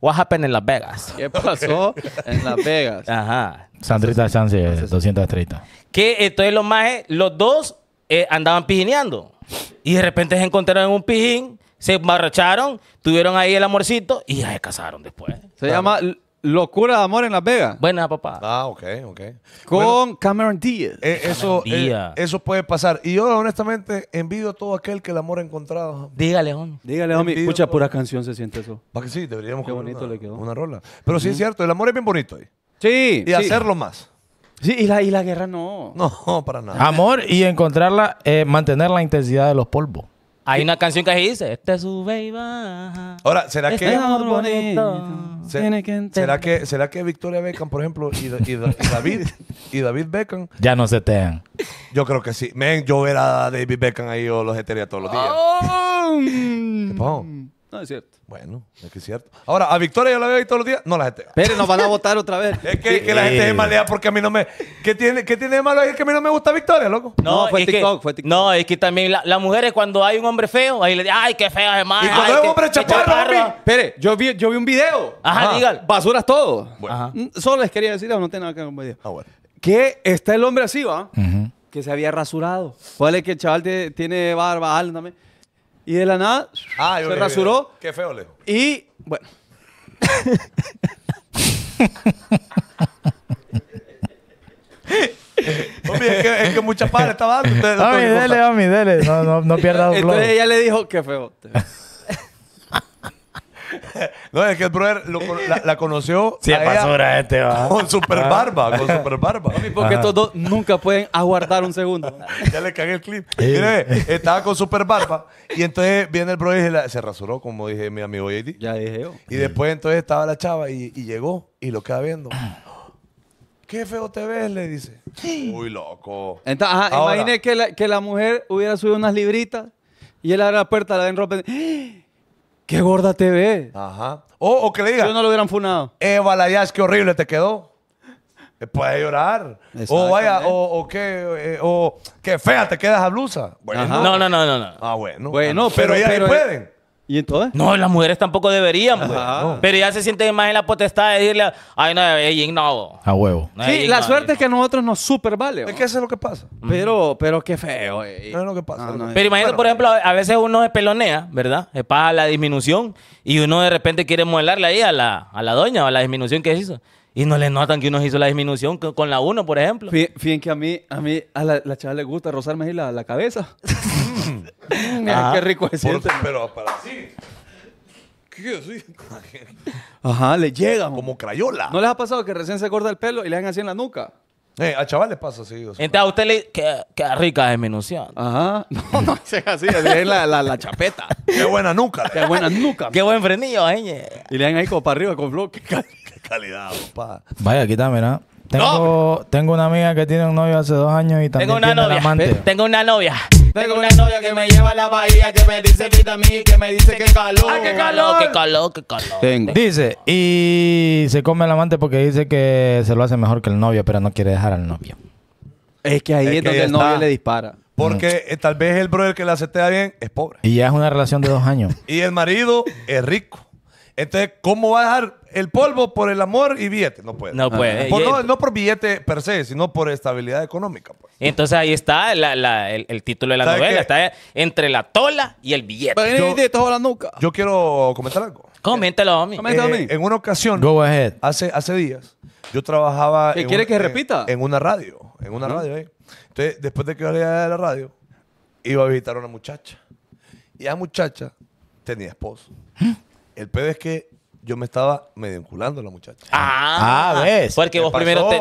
what happened en Las Vegas? ¿Qué pasó en Las Vegas? Ajá. Sandrita Sánchez, 230. Que entonces los majes, los dos eh, andaban pijineando. Y de repente se encontraron en un pijín, se embarracharon, tuvieron ahí el amorcito y ya se casaron después. Se llama Locura de amor en Las Vegas. Buena, papá. Ah, ok, ok. Con Cameron Díaz. Eh, eso, eh, eso puede pasar. Y yo, honestamente, envidio a todo aquel que el amor ha encontrado. Dígale, homie. Dígale, homie. Escucha, pura canción se siente eso. Para que sí, deberíamos Qué bonito una, le quedó. Una rola. Pero sí es cierto, el amor es bien bonito. Sí. Y hacerlo más. Sí, y la, y la guerra no. No, para nada. Amor y encontrarla, eh, mantener la intensidad de los polvos. Hay una canción que dice, este sube y baja. Ahora, ¿será este que... que ¿será, que, ¿Será que Victoria Beckham, por ejemplo, y, David, y David Beckham... Ya no se tean. Yo creo que sí. Men, yo ver a David Beckham ahí o los etería todos los días. ¡Oh! No, es cierto. Bueno, es que es cierto. Ahora, a Victoria yo la veo ahí todos los días. No, la gente. Pero nos van a votar otra vez. Es que, la gente se malea porque a mí no me. ¿Qué tiene, qué tiene de malo ahí que a mí no me gusta Victoria, loco? No, fue TikTok, fue TikTok. No, es que también las mujeres cuando hay un hombre feo, ahí le dicen, ay, qué feo es malo Y cuando hay un hombre chaparro, Espere, yo vi, yo vi un video. Ajá, dígalo. Basuras todo. Ajá. Mm, solo les quería decir, ah, no tiene nada que ver con video. Ah, Que está el hombre así, ¿va? Que se había rasurado. es que el chaval tiene barba, Ándame y de la nada ah, se rasuró. Qué feo, Leo. Y bueno. Hombre, es, que, es que mucha padre estaba dando. Mami, dele, mami, dele. No, no, no pierdas Entonces ella le dijo, qué feo. No, es que el brother la, conoció sí, a este, con super barba, ah. con super barba. porque estos dos nunca pueden aguardar un segundo. ya le cagué el clip. Mire, eh. estaba con super barba y entonces viene el brother y se, se rasuró, como dije mi amigo JD. Ya dije yo. Oh. Y después entonces estaba la chava y, llegó y lo queda viendo. Qué feo te ves, le dice. Uy, loco. Entonces, ajá, que la, mujer hubiera subido unas libritas y él abre la puerta, la den ropa. Y... ¡Qué gorda te ve! Ajá. Oh, o, que le diga. Yo no lo hubieran funado. Eva Layas, qué horrible te quedó. Puede llorar. O vaya, o, o qué, eh, o qué fea te quedas a blusa. No, no, no, no, no. Ah, bueno. Bueno, pero, pero, ellas pueden. ¿Y entonces? No, las mujeres tampoco deberían, pues. Pero ya se sienten más en la potestad de decirle, ay, no, y no. A huevo. sí, la suerte es que a nosotros nos super vale. Es que eso es lo que pasa. Pero, pero qué feo. Eh. No es lo que pasa. pero imagínate, por ejemplo, a veces uno se pelonea, ¿verdad? Se pasa la disminución y uno de repente quiere modelarle ahí a la, a la doña o a la disminución que hizo. Y no le notan que uno hizo la disminución con la uno, por ejemplo. Fíjense que a mí, a mí, a la, la chava le gusta rozarme ahí la, la cabeza. Mira, ah, qué rico es eso. pero para sí. ¿Qué así Ajá, le llega. Como crayola. ¿No les ha pasado que recién se corta el pelo y le dan así en la nuca? Eh, a chaval le pasa así. Entonces a usted le... Qué, qué rica minucia Ajá. No, no, es así, así es la, la, chapeta. Qué buena nuca. Qué buena nuca. Qué buen frenillo, eh. Y le dan ahí como para arriba con flow. Qué calidad, papá. Vaya, quítame, ¿no? Tengo, tengo una amiga que tiene un novio hace dos años y también tengo una tiene novia, amante. Tengo una novia. Tengo una novia que me lleva a la bahía, que me dice mí, que me dice que ah, calor. Ah, qué calor, qué calor, qué calor. Dice, y se come el amante porque dice que se lo hace mejor que el novio, pero no quiere dejar al novio. Es que ahí es, donde el novio le dispara. Porque eh, tal vez el brother que la acepta bien es pobre. Y ya es una relación de dos años. y el marido es rico. Entonces, ¿cómo va a dejar el polvo por el amor y billete. No puede. No ah. puede. Por, no, por billete per se, sino por estabilidad económica. Pues. Entonces ahí está el, título de la novela. Está entre la tola y el billete. Yo, yo, la nuca. yo quiero comentar algo. Coméntalo, a mí. Eh, en una ocasión, Hace, hace días, yo trabajaba. ¿Qué quiere que repita? En, una radio. En una radio ahí. Entonces, después de que yo salía de la radio, iba a visitar a una muchacha. Y esa muchacha tenía esposo. ¿Mm? El pedo es que yo me estaba medio a la muchacha. Ah, ah, ah ¿ves? Porque vos primero te...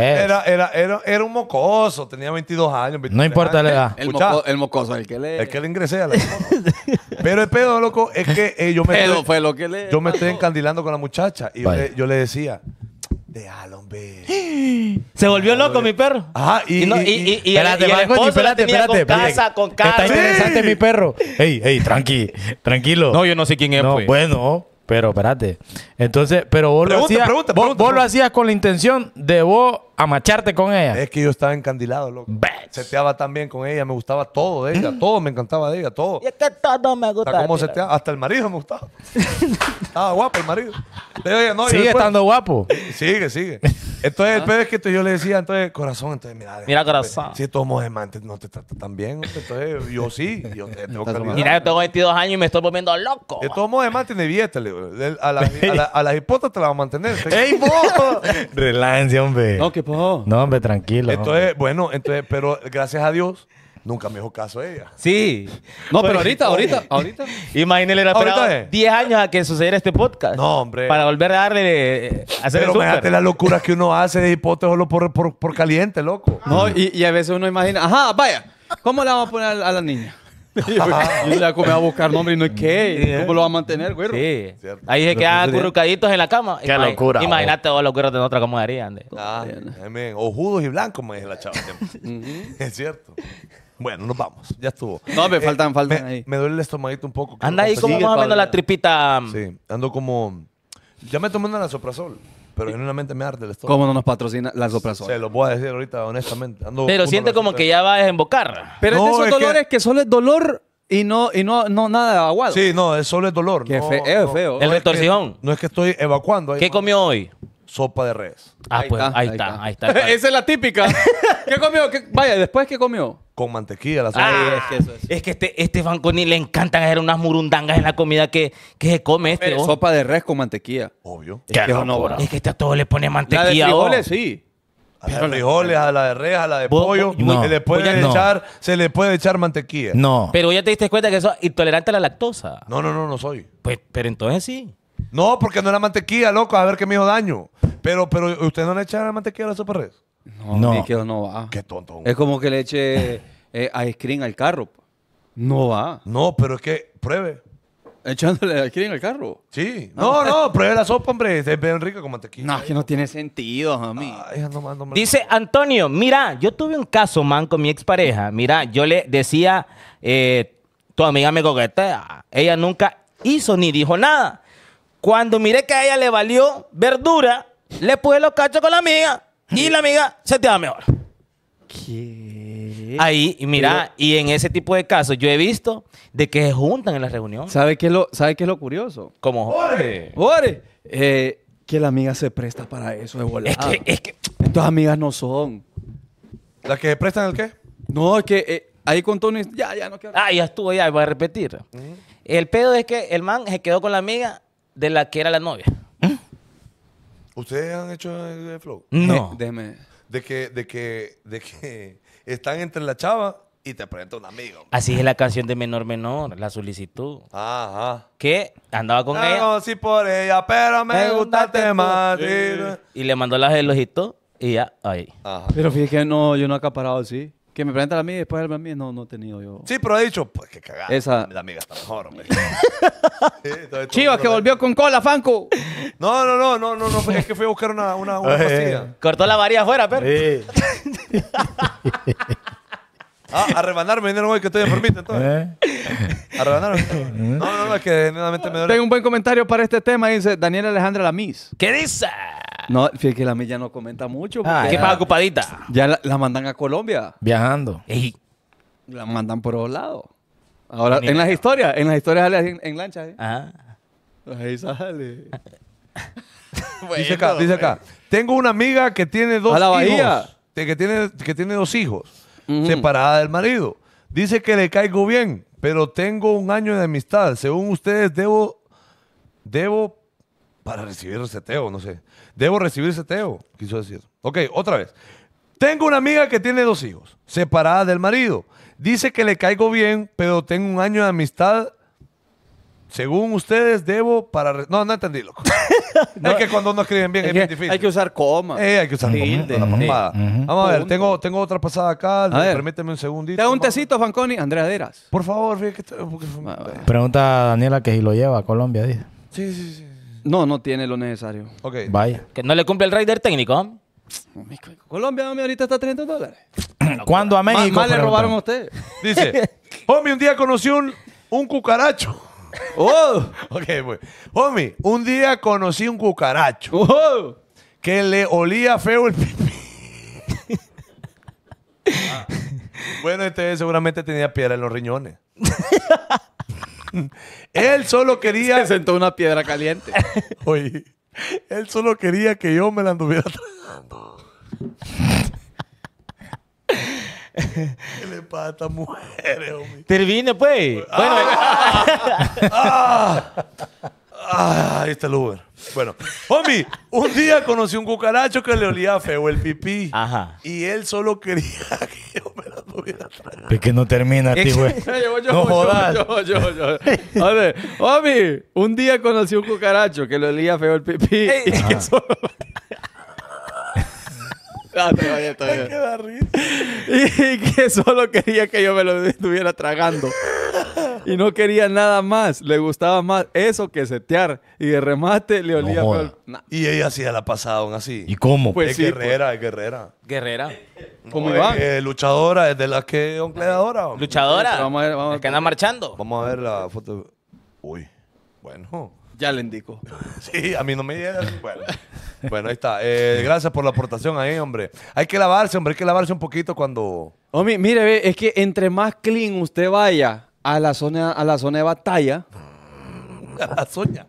Era, era, era, un mocoso, tenía 22 años. no importa la edad. El, mocoso, el que le... El que le ingresé a la Pero el pedo, loco, es que eh, yo me... Pedo fue lo que le... Yo me estoy encandilando con la muchacha y yo le, yo le decía... Déjalo, hombre. Se volvió loco, mi perro. Ajá, y. no, y, espérate, espérate, espérate. Con casa, con casa. Está interesante, mi perro. Ey, ey, tranqui, tranquilo. No, yo no sé quién es, no, pues. Bueno. Pero espérate. Entonces, pero vos, lo, hacías, vos lo hacías con la intención de vos a macharte con ella. Es que yo estaba encandilado, loco. Bitch. Seteaba bien con ella, me gustaba todo de ella, mm. todo me encantaba de ella, todo. Y es que todo me gustaba. Hasta el marido me gustaba. estaba guapo el marido. no, sigue estando guapo. Sigue, sigue. Entonces, el peor es que yo le decía, entonces, corazón, entonces, mira. Mira, pues, corazón. Si estos mojemantes no te trata tan bien, entonces, yo sí, yo tengo Mira, tengo 22 años y me estoy volviendo loco. De todos modos, además, tiene billetes, A las la, la, te va a mantener. ¡Ey, hombre. No, hombre, tranquilo. Entonces, bueno, entonces, pero gracias a Dios. Nunca me dejó caso ella. Sí. No, pero, pues, ahorita, ahorita, ahorita. Imagínele, era 10 años a que sucediera este podcast. No, hombre. Para volver a darle. Eh, pero fíjate las locuras que uno hace de hipótesis solo por, por, caliente, loco. No, y, a veces uno imagina, ajá, vaya, ¿cómo la vamos a poner a la niña? y la voy a buscar nombre y no es qué. ¿Cómo lo va a mantener, güero? Sí. Ahí se quedan acurrucaditos en la cama. Qué locura. Oh. Imagínate todos los güeros de otra cómo harían. Ah, eh, Ojudos y blancos, me dice la chava. es cierto. Bueno, nos vamos. Ya estuvo. No, me eh, faltan, faltan me, ahí. Me duele el estomaguito un poco. Anda ahí como más o menos la tripita. Sí, ando como... Ya me tomé una la soprazol pero genuinamente me arde el estómago. ¿Cómo no nos patrocina las plazo? Se lo voy a decir ahorita, honestamente. pero siente como que ya va a desembocar. Pero es esos es dolores que... solo es dolor y no, y no, no nada aguado. Sí, no, es solo es dolor. Qué feo, feo. El retorcijón. no es que estoy evacuando. Ahí, ¿Qué comió hoy? sopa de res. Ah, pues ahí está, ahí está. Esa es la típica. ¿Qué comió? Vaya, después qué comió. Con mantequilla, la ah, es que eso este, este Fanconi le encantan hacer unas murundangas en la comida que, que se come este. Oh. sopa de res con mantequilla. Obvio. Es que es que este a todo le pone mantequilla de los oh. frijoles, sí. A la de frijoles, a la de res, a la de pollo. se, le puede echar, se le puede echar mantequilla. No. Pero ya te diste cuenta que eso es intolerante a la lactosa. No, no, no, no soy. Pues, pero entonces sí. No, porque no era mantequilla, loco, a ver qué me hizo daño. Pero, pero ¿usted no le echa la mantequilla a la sopa res? No, no. no va. Qué tonto. Es como que le eche eh, ice cream al carro. No va. No, pero es que pruebe. Echándole ice cream al carro. Sí. No, no, pruebe la sopa, hombre. Es ve rica con mantequilla. No, es que no tiene sentido, mí. Ay, no, Dice Antonio, mira, yo tuve un caso, man, con mi expareja. Mira, yo le decía, eh, tu amiga me coquetea. Ella nunca hizo ni dijo nada. Cuando miré que a ella le valió verdura, le puse los cachos con la amiga y la amiga se te da mejor. ¿Qué? Ahí, y mira, y en ese tipo de casos yo he visto de que se juntan en la reunión. ¿Sabe qué es lo, sabe qué lo curioso? Como Jorge. Jorge. Eh, que la amiga se presta para eso de volar. Es que, es que... Estas amigas no son. ¿Las que prestan el qué? No, es que eh, ahí con Tony. Ya, ya no quiero. Ah, ya estuvo, ya, voy a repetir. El pedo es que el man se quedó con la amiga de la que era la novia. ¿Ustedes han hecho el, flow? No. Eh, déjeme. De que, de que, de que están entre la chava y te presenta un amigo. Así es la canción de Menor Menor, la solicitud. Ajá. Que andaba con ella. No, sí por ella, pero me, gustaste más. Y le mandó las elogios y ya, ahí. Pero fíjate que no, yo no he acaparado así. Que me presenta la mí y después el amiga no, no he tenido yo. Sí, pero he dicho, pues qué cagada. Esa. La amiga está mejor, hombre. Chivas que volvió con cola, Fanco. No, no, no, no, no, no, es que fui a buscar una, una, pastilla. Cortó la varilla afuera, pero. Sí. Ah, a rebanarme, no voy que estoy enfermito entonces. ¿Eh? A rebanarme. ¿Eh? No, no, no, es que nuevamente me duele. Tengo un buen comentario para este tema, dice Daniel Alejandra Lamis. ¿Qué dice? No, fíjate que la mía no comenta mucho. Ah, ¿Qué pasa, ocupadita? Ya la, mandan a Colombia. Viajando. Ey. La mandan por otro lado. Ahora, en las historias, en las historias sale en, lancha. ¿eh? Ah. Ahí sale. dice acá, dice acá. Tengo una amiga que tiene dos a la bahía. Que tiene, que tiene dos hijos. Separada del marido. Dice que le caigo bien, pero tengo un año de amistad. Según ustedes, debo, debo para recibir seteo, no sé. Debo recibir seteo, quiso decir. Ok, otra vez. Tengo una amiga que tiene dos hijos, separada del marido. Dice que le caigo bien, pero tengo un año de amistad. Según ustedes, debo para... No, no entendí, loco. es que cuando no escriben bien es, difícil. Hay que usar coma. Eh, hay que usar Vamos a ver, tengo, tengo otra pasada acá. permíteme un segundito. Te da un tecito, Fanconi. Andrea Deras. Por favor, fíjate. Ah, Pregunta a Daniela que si lo lleva a Colombia, dice. Sí, sí, sí. No, no tiene lo necesario. Ok. Vaya. Que no le cumple el rider técnico. Colombia, hombre ahorita está a 30 dólares. ¿Cuándo a México? Más, le robaron a ustedes. Dice, homie, un día conocí un, un cucaracho. Oh. ok, pues. Homie, un día conocí un cucaracho. Oh. Que le olía feo el ah. Bueno, este seguramente tenía piedra en los riñones. Él solo quería. Se sentó una piedra caliente. Oye, él solo quería que yo me la anduviera tragando. ¿Qué le pasa a Termine, pues. Ah. Ah. Ah, ahí está el Uber. Bueno, homie, un día conocí un cucaracho que le olía feo el pipí. Ajá. Y él solo quería que yo me la pudiera tragar. Es que no termina, tío, güey. no jodas. A ver, homie, un día conocí un cucaracho que le olía feo el pipí. y que solo... Ah, y que solo quería que yo me lo estuviera tragando. Y no quería nada más. Le gustaba más eso que setear. Y de remate le olía. Y ella hacía la pasada aún así. ¿Y cómo? Pues es guerrera, pues. es guerrera. Guerrera. es luchadora, es de las que oncleadora. Luchadora. Vamos que anda marchando. Vamos a ver la foto. Uy, bueno. Ya le indico. Sí, a mí no me llega. Bueno, ahí está. Eh, gracias por la aportación ahí, hombre. Hay que lavarse, hombre. Hay que lavarse un poquito cuando... Hombre, mire, es que entre más clean usted vaya a la zona, a la zona de batalla... a la zona.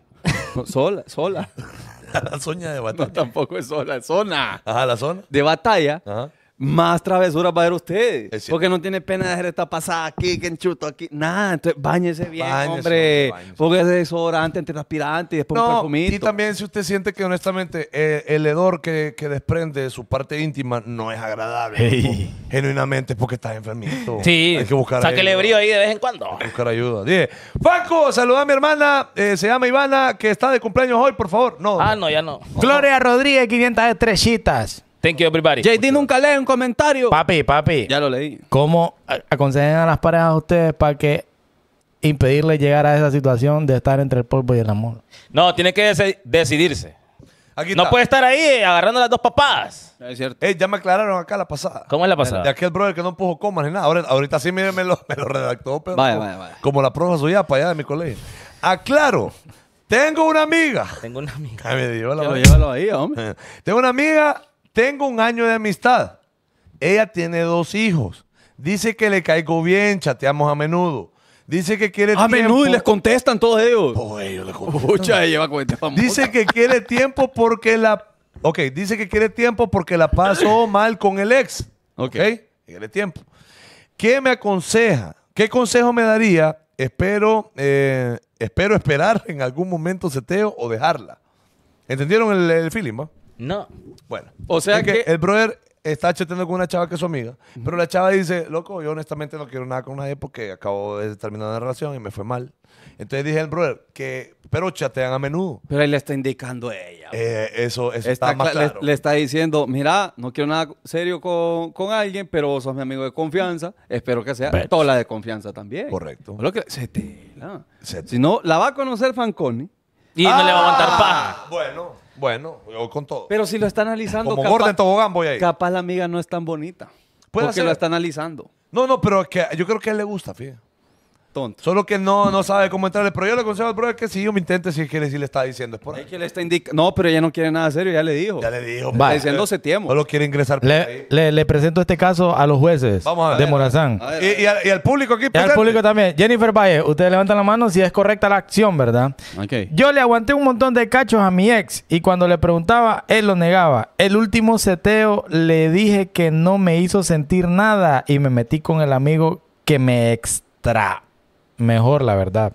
sola, sola. a la zona de batalla. tampoco es sola, zona. Ajá, la zona. De batalla. Ajá más travesuras va a ver usted. Porque no tiene pena de hacer esta pasada aquí, que chuto aquí. Nada, entonces bañese bien, hombre. Porque es desodorante, antitranspirante y después no, un Y también si usted siente que honestamente eh, el hedor que, desprende su parte íntima no es agradable. genuinamente porque está enfermito. Sí. Hay que buscar brío ahí de vez en cuando. buscar ayuda. ¡Fanco! Paco, saluda a mi hermana, eh, se llama Ivana, que está de cumpleaños hoy, por favor. No. Ah, no, ya no. Gloria Rodríguez, 500 estrellitas. Thank you, everybody. JD nunca lee un comentario. Papi, papi. Ya lo leí. ¿Cómo aconsejan a las parejas a ustedes para que impedirle llegar a esa situación de estar entre el polvo y el amor? No, tiene que decidirse. Aquí No puede estar ahí agarrando las dos papadas. Es cierto. ya me aclararon acá la pasada. ¿Cómo es la pasada? De aquel brother que no puso comas ni nada. ahorita sí me, me lo, redactó, pero Vaya, como, vaya, vaya. como la profe suya para allá de mi colegio. Aclaro, tengo una amiga. Tengo una amiga. Ay, me ahí, hombre. Tengo una amiga tengo un año de amistad. Ella tiene dos hijos. Dice que le caigo bien, chateamos a menudo. Dice que quiere a tiempo. A menudo y les contestan todos ellos. Este dice que quiere tiempo porque la. Ok, dice que quiere tiempo porque la pasó mal con el ex. Ok. okay. Quiere tiempo. ¿Qué me aconseja? ¿Qué consejo me daría? Espero, eh, espero esperar en algún momento seteo o dejarla. ¿Entendieron el, el feeling, no. Bueno. O sea que, el brother está chateando con una chava que es su amiga, pero la chava dice, loco, yo honestamente no quiero nada con nadie porque acabo de terminar una relación y me fue mal. Entonces dije el brother que, pero chatean a menudo. Pero ahí le está indicando ella. Eh, eso, está, más claro. Le, está diciendo, mira, no quiero nada serio con, alguien, pero sos mi amigo de confianza. Espero que sea toda la de confianza también. Correcto. Lo que, Si no, la va a conocer Fanconi. Y no le va a aguantar ah, paja. Bueno. Bueno, yo con todo. Pero si lo está analizando. Como gorda en tobogán voy ahí. Capaz la amiga no es tan bonita. porque lo está analizando. No, no, pero que yo creo que a él le gusta, fíjate tonto. Solo que no, sabe cómo entrarle. Pero yo le aconsejo al brother que si yo me intente, si quiere, si le está diciendo. Es por ahí. que le está No, pero ella no quiere nada serio, ya le dijo. Ya le dijo. Está diciendo O Solo quiere ingresar por le, ahí. Le, presento este caso a los jueces Vamos de Morazán. Y, y, al, público aquí. Y al público también. Jennifer Valle, ustedes levantan la mano si es correcta la acción, ¿verdad? Okay. Yo le aguanté un montón de cachos a mi ex y cuando le preguntaba, él lo negaba. El último seteo le dije que no me hizo sentir nada y me metí con el amigo que me extra mejor, la verdad.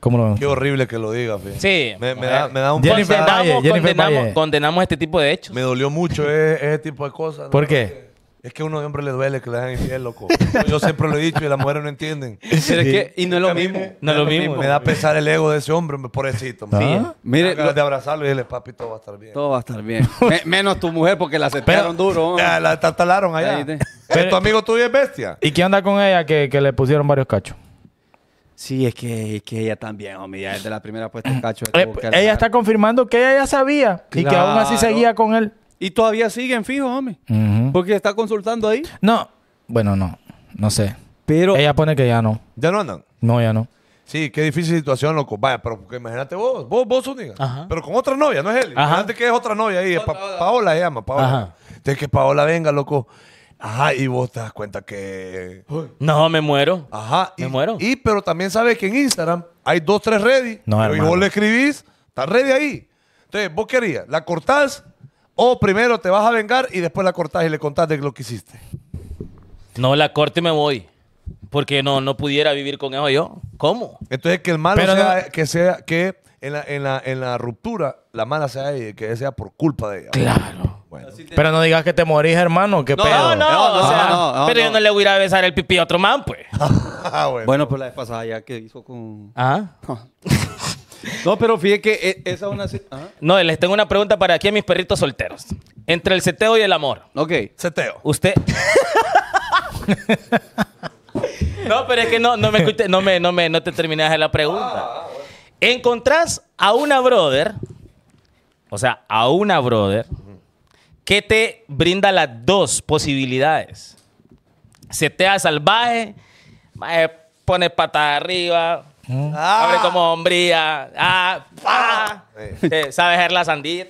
¿Cómo lo Qué horrible que lo diga, fe. Sí. Me, da, me da, un Jennifer Valle, Jennifer condenamos, condenamos este tipo de hechos. Me dolió mucho e, ese tipo de cosas. ¿Por qué? Es que a uno hombre le duele que le hagan infiel, loco. Yo siempre lo he dicho y las mujeres no entienden. y no es lo mismo. Me, no es lo mismo. Me da pesar el ego de ese hombre, pobrecito. ¿Ah? Sí. Mire, lo, de abrazarlo y decirle, papi, todo va a estar bien. Todo va a estar bien. menos tu mujer porque la aceptaron duro. Ya, la tatalaron allá. Ahí pero, ¿Tu amigo tuyo es bestia? ¿Y qué anda con ella que, le pusieron varios cachos? Sí, es que, que ella también, hombre. ya de la primera puesta cacho. Eh, ella está confirmando que ella ya sabía y que aún así seguía con él. Y todavía siguen fijos, hombre. Porque está consultando ahí. No, bueno, no, no sé. Pero ella pone que ya no. ¿Ya no andan? No, ya no. Sí, qué difícil situación, loco. Vaya, pero imagínate vos, vos, vos, Pero con otra novia, no es él. Imagínate que es otra novia ahí. Paola se llama, Paola. Ajá. que Paola venga, loco. Ajá, y vos te das cuenta que. No, me muero. Ajá, y, muero. Y pero también sabes que en Instagram hay dos, tres ready. No, y vos le escribís, está ready ahí. Entonces, vos querías, la cortás o primero te vas a vengar y después la cortás y le contás de lo que hiciste. No, la corte y me voy. Porque no, no pudiera vivir con eso yo. ¿Cómo? Entonces, que el malo sea, que sea, que en la, ruptura, la mala sea que sea por culpa de ella. Claro. Pero no digas que te morís, hermano. ¿Qué no, pedo? No, no, no, Pero yo no le voy a ir a besar el pipí a otro man, pues. Ah, bueno. pues la vez pasada ya que hizo con... ¿Ah? no, pero fíjate que eh, esa es una... ¿ah? No, les tengo una pregunta para aquí a mis perritos solteros. Entre el seteo y el amor. Ok. Seteo. Usted... no, pero es que no, me escuché, no me, no me, te terminas de la pregunta. Ah, Encontrás a una brother, o sea, a una brother, que te brinda las dos posibilidades. ¿Se Setea salvaje, eh, pone patada arriba, ah. Abre como hombría. Ah, ah. la sandía.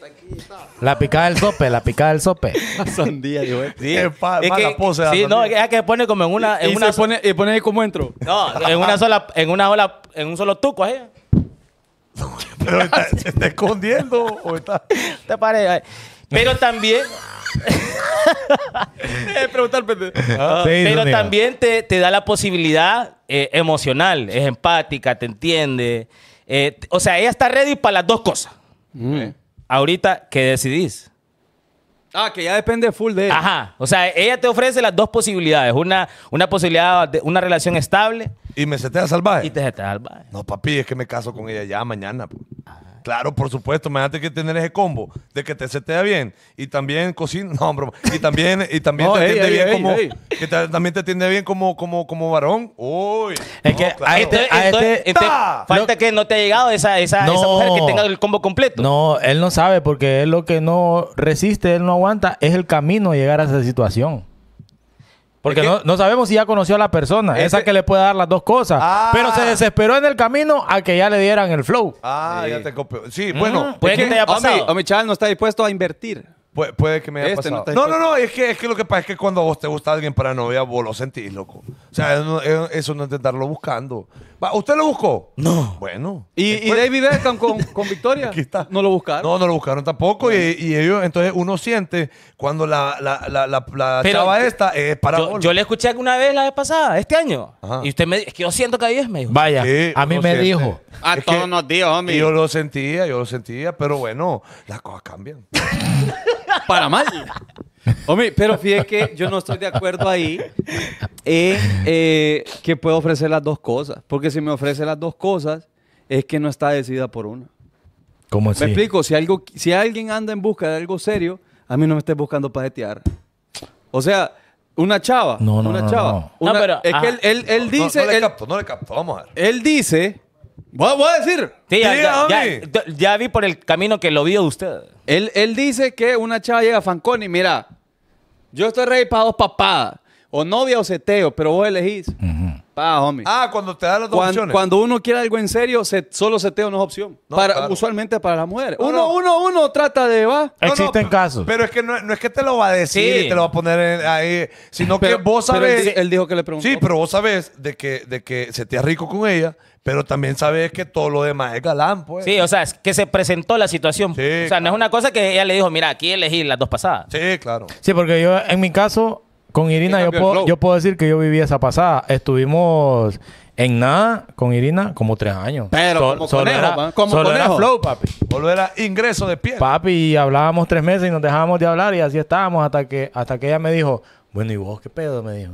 La picada del sope, la picada del sope. La sandía, digo. Eh. Sí. Es, que, sí, no, es que pone como en una. En y, una se pone, y pone ahí como entro. No, en una sola, en una sola, en un solo tuco ahí. ¿eh? Pero se está escondiendo o está. Te parece. Pero también. Eh, preguntar, ah. ah. pero también te, da la posibilidad eh, emocional, es empática, te entiende. Eh, o sea, ella está ready para las dos cosas. Mm. Ahorita, ¿qué decidís? Ah, que ya depende full de ella. Ajá. O sea, ella te ofrece las dos posibilidades. Una, una posibilidad de una relación estable. Y me setea salvaje. Y te setea salvaje. No, papi, es que me caso con ella ya mañana. Pues. Ah. Claro, por supuesto, imagínate que tener ese combo de que te setea bien y también cocina, no, bro, y también y también te atiende bien como también te atiende bien como como como varón. Uy. Es que este, este, este, falta que no te ha llegado esa esa, esa mujer que tenga el combo completo. No, él no sabe porque él lo que no resiste, él no aguanta es el camino a llegar a esa situación. Porque no, sabemos si ya conoció a la persona, esa que... le puede dar las dos cosas. Ah. Pero se desesperó en el camino a que ya le dieran el flow. Ah, ya te copió. Sí, mm, bueno. Mm, te haya pasado. A mi no está dispuesto a invertir puede que me haya este pasado. No, no, no, es que, es que lo que pasa es que cuando a vos te gusta alguien para novia, vos lo sentís, loco. O sea, eso no es intentarlo buscando. ¿Usted lo buscó? No. Bueno. ¿Y, David Beckham con, con Victoria? Aquí está. ¿No lo buscaron? No, no lo buscaron tampoco. Y, ellos, entonces uno siente cuando la, la, la, la, Pero, chava esta es para. Yo, le escuché alguna vez la vez pasada, este año. Y usted me es que yo siento que ahí es, me Vaya, a mí me dijo. A ah, todos nos dijo, hombre. Yo lo sentía, yo lo sentía, pero bueno, las cosas cambian. para mal. pero fíjate que yo no estoy de acuerdo ahí en eh, que puedo ofrecer las dos cosas. Porque si me ofrece las dos cosas, es que no está decidida por una. ¿Cómo así? Me explico, si, algo, si alguien anda en busca de algo serio, a mí no me estés buscando pajetear. O sea, una chava. No, no, una chava. No, pero, es que él, él dice. No, le capto, no le capto, vamos a ver. Él dice ¿Voy, a decir? Sí, ya, vi por el camino que lo vio usted. Él, dice que una chava llega a Fanconi, mira, yo estoy rey para dos o novia o seteo, pero vos elegís. Pa, Ah, cuando te da las dos opciones. Cuando uno quiere algo en serio, se, solo da una opción. Usualmente para las mujeres. uno, uno, uno trata de, va. Existen casos. Pero es que no, es que te lo va a decir te lo va a poner ahí, sino que vos sabes... Él, dijo que le preguntó. Sí, pero vos sabes de que, de que se te ha rico con ella, pero también sabes que todo lo demás es galán, pues. Sí, o sea, es que se presentó la situación. o sea, no es una cosa que ella le dijo, mira, aquí elegí las dos pasadas. Sí, claro. Sí, porque yo, en mi caso, con Irina yo puedo, yo puedo decir que yo viví esa pasada. Estuvimos en nada con Irina como tres años. Pero como conejo, como conejo. flow, papi. volver era ingreso de pie. Papi, y hablábamos tres meses y nos dejábamos de hablar y así estábamos hasta que, hasta que ella me dijo, bueno, ¿y vos qué pedo? Me dijo.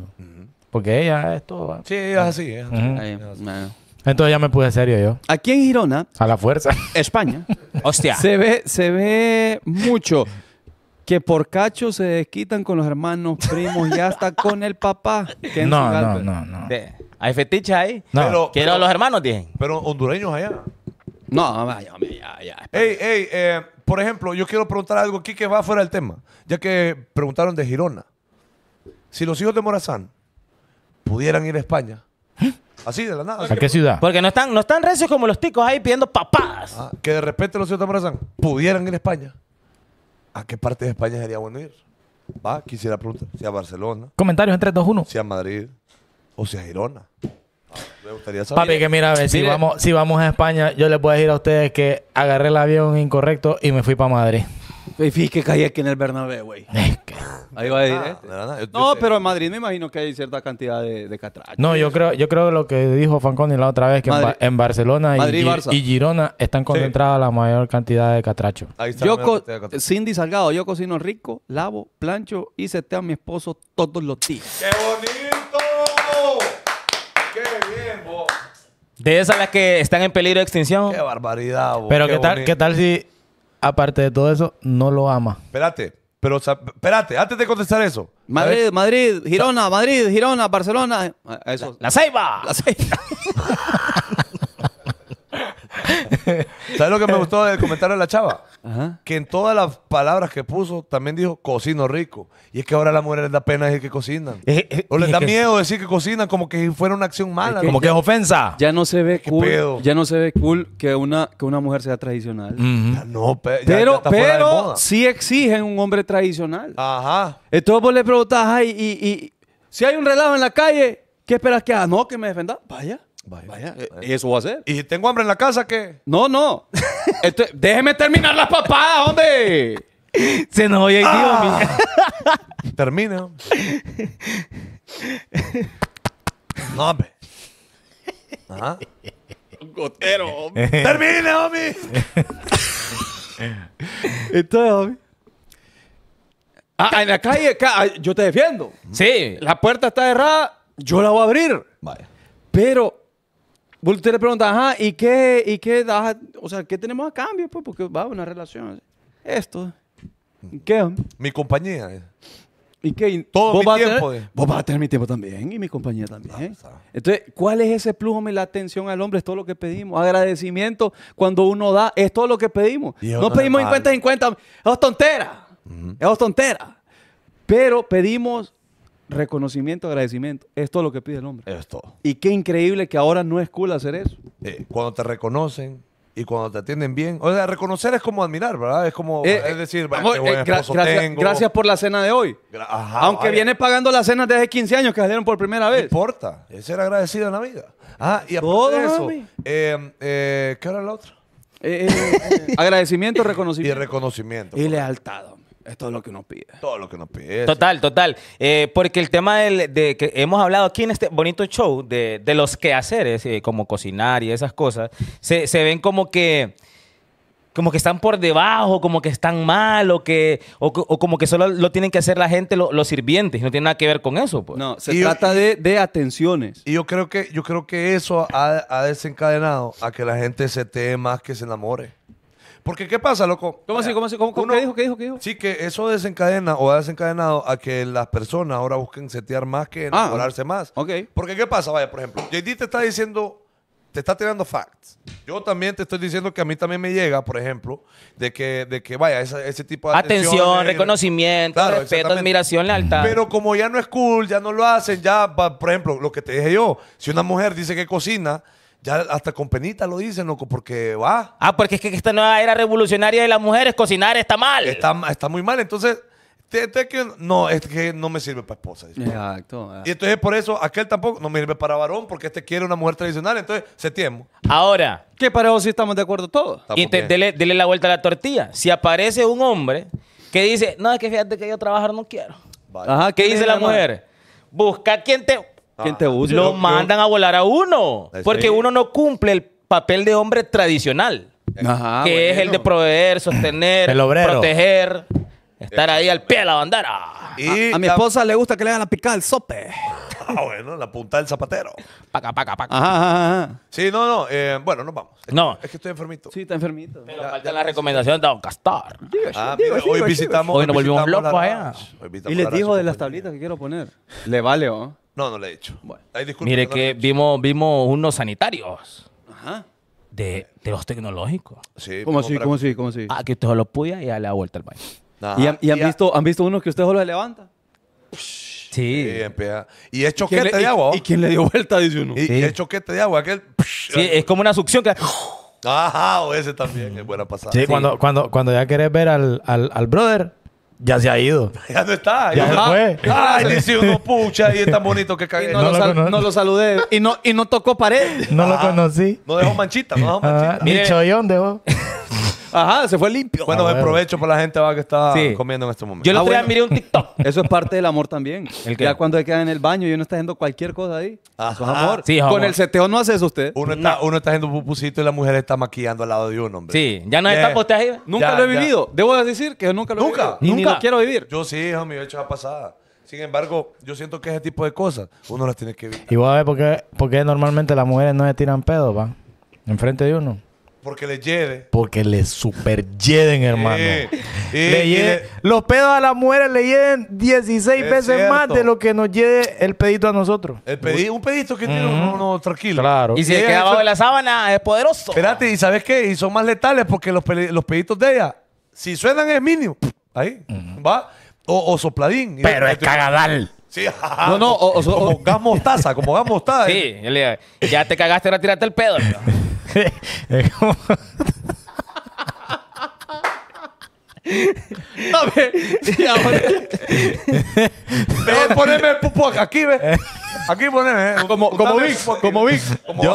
Porque ella es todo. Sí, es así. Entonces ya me puse serio yo. Aquí en Girona. A la fuerza. España. Hostia. Se ve, se ve mucho que por cacho se desquitan con los hermanos, primos y hasta con el papá. no, no, no, Hay fetiches ahí. No. Quiero los hermanos, dicen. Pero hondureños allá. No, vaya, ya, ya. Ey, ey, eh, por ejemplo, yo quiero preguntar algo aquí que va fuera del tema, ya que preguntaron de Girona. Si los hijos de Morazán pudieran ir a España, así de la nada. ¿A qué ciudad? Porque no están, no están recios como los ticos ahí pidiendo papás. Ah, que de repente los hijos de Morazán pudieran ir a España. ¿a qué parte de España sería bueno ir? Va, quisiera preguntar si a Barcelona, Comentarios entre dos 2, 1. si a Madrid o si a Girona. Ah, me gustaría saber. Papi, que mira, si vamos, si vamos a España, yo les puedo decir a ustedes que agarré el avión incorrecto y me fui para Madrid. Fíjate que caí aquí en el Bernabé, güey. Ahí va a ir ah, eh. No, pero en Madrid me imagino que hay cierta cantidad de, de No, yo creo, yo creo lo que dijo Fanconi la otra vez, que en, Barcelona y, Girona están concentradas la mayor cantidad de catrachos. Ahí está. Yo Cindy Salgado, yo cocino rico, lavo, plancho y seteo a mi esposo todos los días. ¡Qué bonito! ¡Qué bien, vos! De esas las que están en peligro de extinción. ¡Qué barbaridad, vos! Pero qué, tal, qué tal si aparte de todo eso, no lo ama. Espérate, pero espérate, antes de contestar eso. Madrid, Madrid, Girona, Madrid, Girona, Barcelona. La, la Ceiba. La Ceiba. ¿Sabes lo que me gustó del comentario de la chava? Que en todas las palabras que puso también dijo cocino rico. Y es que ahora a las mujeres les da pena decir que cocinan. o les da miedo decir que cocinan como que fuera una acción mala. como que es ofensa. Ya no se ve cool. Ya no se ve cool que una, que una mujer sea tradicional. no, pero, está de sí exigen un hombre tradicional. Ajá. Entonces vos le preguntás, y, si hay un relajo en la calle, ¿qué esperas que haga? No, que me defenda. Vaya. Vaya. Eh, vaya. Eso va a ser. ¿Y si tengo hambre en la casa qué? No, no. déjeme terminar las papadas, hombre. Se nos oye ah. tío. Termina. no, hombre. Gotero, hombre. Termina, hombre. Entonces, hombre. Ah, en la calle, yo te defiendo. Sí. La puerta está cerrada, yo la voy a abrir. Vaya. Pero Usted le pregunta, ajá, ¿y qué, y da, o sea, qué tenemos a cambio? Pues porque va una relación. Esto. ¿Qué? Mi compañía. Eh. ¿Y qué? Todo mi tiempo. Eh. Vos vas a tener mi tiempo también y mi compañía también. Ah, Entonces, ¿cuál es ese plujo? La atención al hombre es todo lo que pedimos. Agradecimiento cuando uno da, es todo lo que pedimos. no pedimos 50-50. Es tontera. Esos tonteras. Es tontera. Pero pedimos reconocimiento, agradecimiento. Es todo lo que pide el hombre. Es todo. Y qué increíble que ahora no es cool hacer eso. Eh, cuando te reconocen y cuando te atienden bien. O sea, reconocer es como admirar, ¿verdad? Es como, eh, es eh, decir, gracias, gracias, por la cena de hoy. Aunque viene pagando las cenas desde 15 años que salieron por primera vez. No importa, es ser agradecido en la vida. Ah, y aparte eso, em, ¿qué era la otra? agradecimiento, reconocimiento. Y reconocimiento. Y lealtad. Es todo lo que nos pide. Todo lo que nos pide. Total, total. Eh, porque el tema de que hemos hablado aquí en este bonito show de, los quehaceres, eh, como cocinar y esas cosas, se, ven como que como que están por debajo, como que están mal, o que como que solo lo tienen que hacer la gente, los sirvientes, no tiene nada que ver con eso. Pues. No, se trata de, atenciones. Y yo creo que, yo creo que eso ha, ha desencadenado a que la gente se tee más que se enamore. Porque, ¿qué pasa, loco? ¿Cómo así? ¿Cómo así? ¿Cómo, ¿qué, dijo, ¿Qué dijo? Sí, que eso desencadena o ha desencadenado a que las personas ahora busquen setear más que ah, enamorarse más. Ok. Porque, ¿qué pasa? Vaya, por ejemplo, JD te está diciendo te está tirando facts. Yo también te estoy diciendo que a mí también me llega, por ejemplo, de que, de que vaya, ese tipo de atención. Eh, reconocimiento, respeto, admiración, lealtad. Pero como ya no es cool, ya no lo hacen, ya, por ejemplo, lo que te dije yo, si una mujer dice que cocina, ya hasta con penita lo dicen, loco, porque va. Ah, porque es que esta nueva era revolucionaria de las mujeres, cocinar está mal. Está, muy mal. Entonces, te, que, no, es que no me sirve para esposa. Exacto. Ah. Y entonces por eso aquel tampoco no me sirve para varón porque este quiere una mujer tradicional. Entonces, se tiembla. Ahora. qué para si estamos de acuerdo todos. Y dele, la vuelta a la tortilla. Si aparece un hombre que dice, no, es que fíjate que yo trabajar no quiero. Ajá, ¿qué, dice la, mujer? Busca quien te lo mandan a volar a uno. Porque uno no cumple el papel de hombre tradicional. que es el de proveer, sostener, proteger, estar ahí al pie de la bandera. Y a, mi esposa le gusta que le hagan la picada al sope. Ah, bueno, la punta del zapatero. Paca, paca, paca. Ajá, ajá, ajá. Sí, no, no. Eh, bueno, nos vamos. Es, no. Es que estoy enfermito. Sí, está enfermito. Pero falta la recomendación de Don Castar. Ah, hoy visitamos. Hoy nos volvimos locos allá. Y les dijo de las tablitas que quiero poner. Le vale, no? No, no le he dicho. Mire que vimos, vimos unos sanitarios Ajá. de, los tecnológicos. Sí, ¿Cómo así? ¿Cómo así? ¿Cómo Ah, que usted solo puya y a la vuelta el baño. ¿Y han, visto, han visto que usted solo le levanta? Sí, Y es choquete de agua. ¿Y, oh. quién le dio vuelta? Dice uno. Sí. es choquete de agua. es como una succión que... Ajá, o ese también. Es buena pasada. Sí, Cuando, cuando, cuando ya querés ver al, al, al brother, ya se ha ido. Ya no está. Ya se fue. Ay, dice uno, pucha, y es tan bonito que cagué. no, lo saludé. Y no, y no tocó pared. No lo ah, conocí. No dejó manchita, no dejó ah, manchita. Ni chollón dejó. Ajá, se fue limpio. Bueno, ah, me provecho para la gente que está comiendo en este momento. Yo lo traía a mirar un TikTok. Eso es parte del amor también. El ya cuando se queda en el baño y uno está haciendo cualquier cosa ahí. Eso es amor. Con el seteo no hace eso usted. Uno está, uno está haciendo pupusito y la mujer está maquillando al lado de uno, hombre. Sí, ya no está Yeah. Nunca lo he vivido. Debo decir que nunca lo he Nunca. Nunca quiero vivir. Yo sí, hijo mío, he hecho la pasada. Sin embargo, yo siento que ese tipo de cosas uno las tiene que vivir Y voy a ver por qué, normalmente las mujeres no le tiran pedos, va. Enfrente de uno. Porque le lleve. Porque le super lleven, hermano. le los pedos a las mujeres le lleven 16 veces más de lo que nos lleve el pedito a nosotros. un pedito que tiene uno, tranquilo. Y si le queda abajo de la sábana, es poderoso. Espérate, ¿y sabes qué? Y son más letales porque los, los peditos de ella, si suenan es mínimo. Ahí, va. O, sopladín. Pero es este- cagadal. No, no, o, como gas mostaza, como gas mostaza. Sí, ya te cagaste, ahora tiraste el pedo. A ver, poneme el pupo aquí, ve. Aquí poneme. eh. Como, como Vic, como Vic. Yo,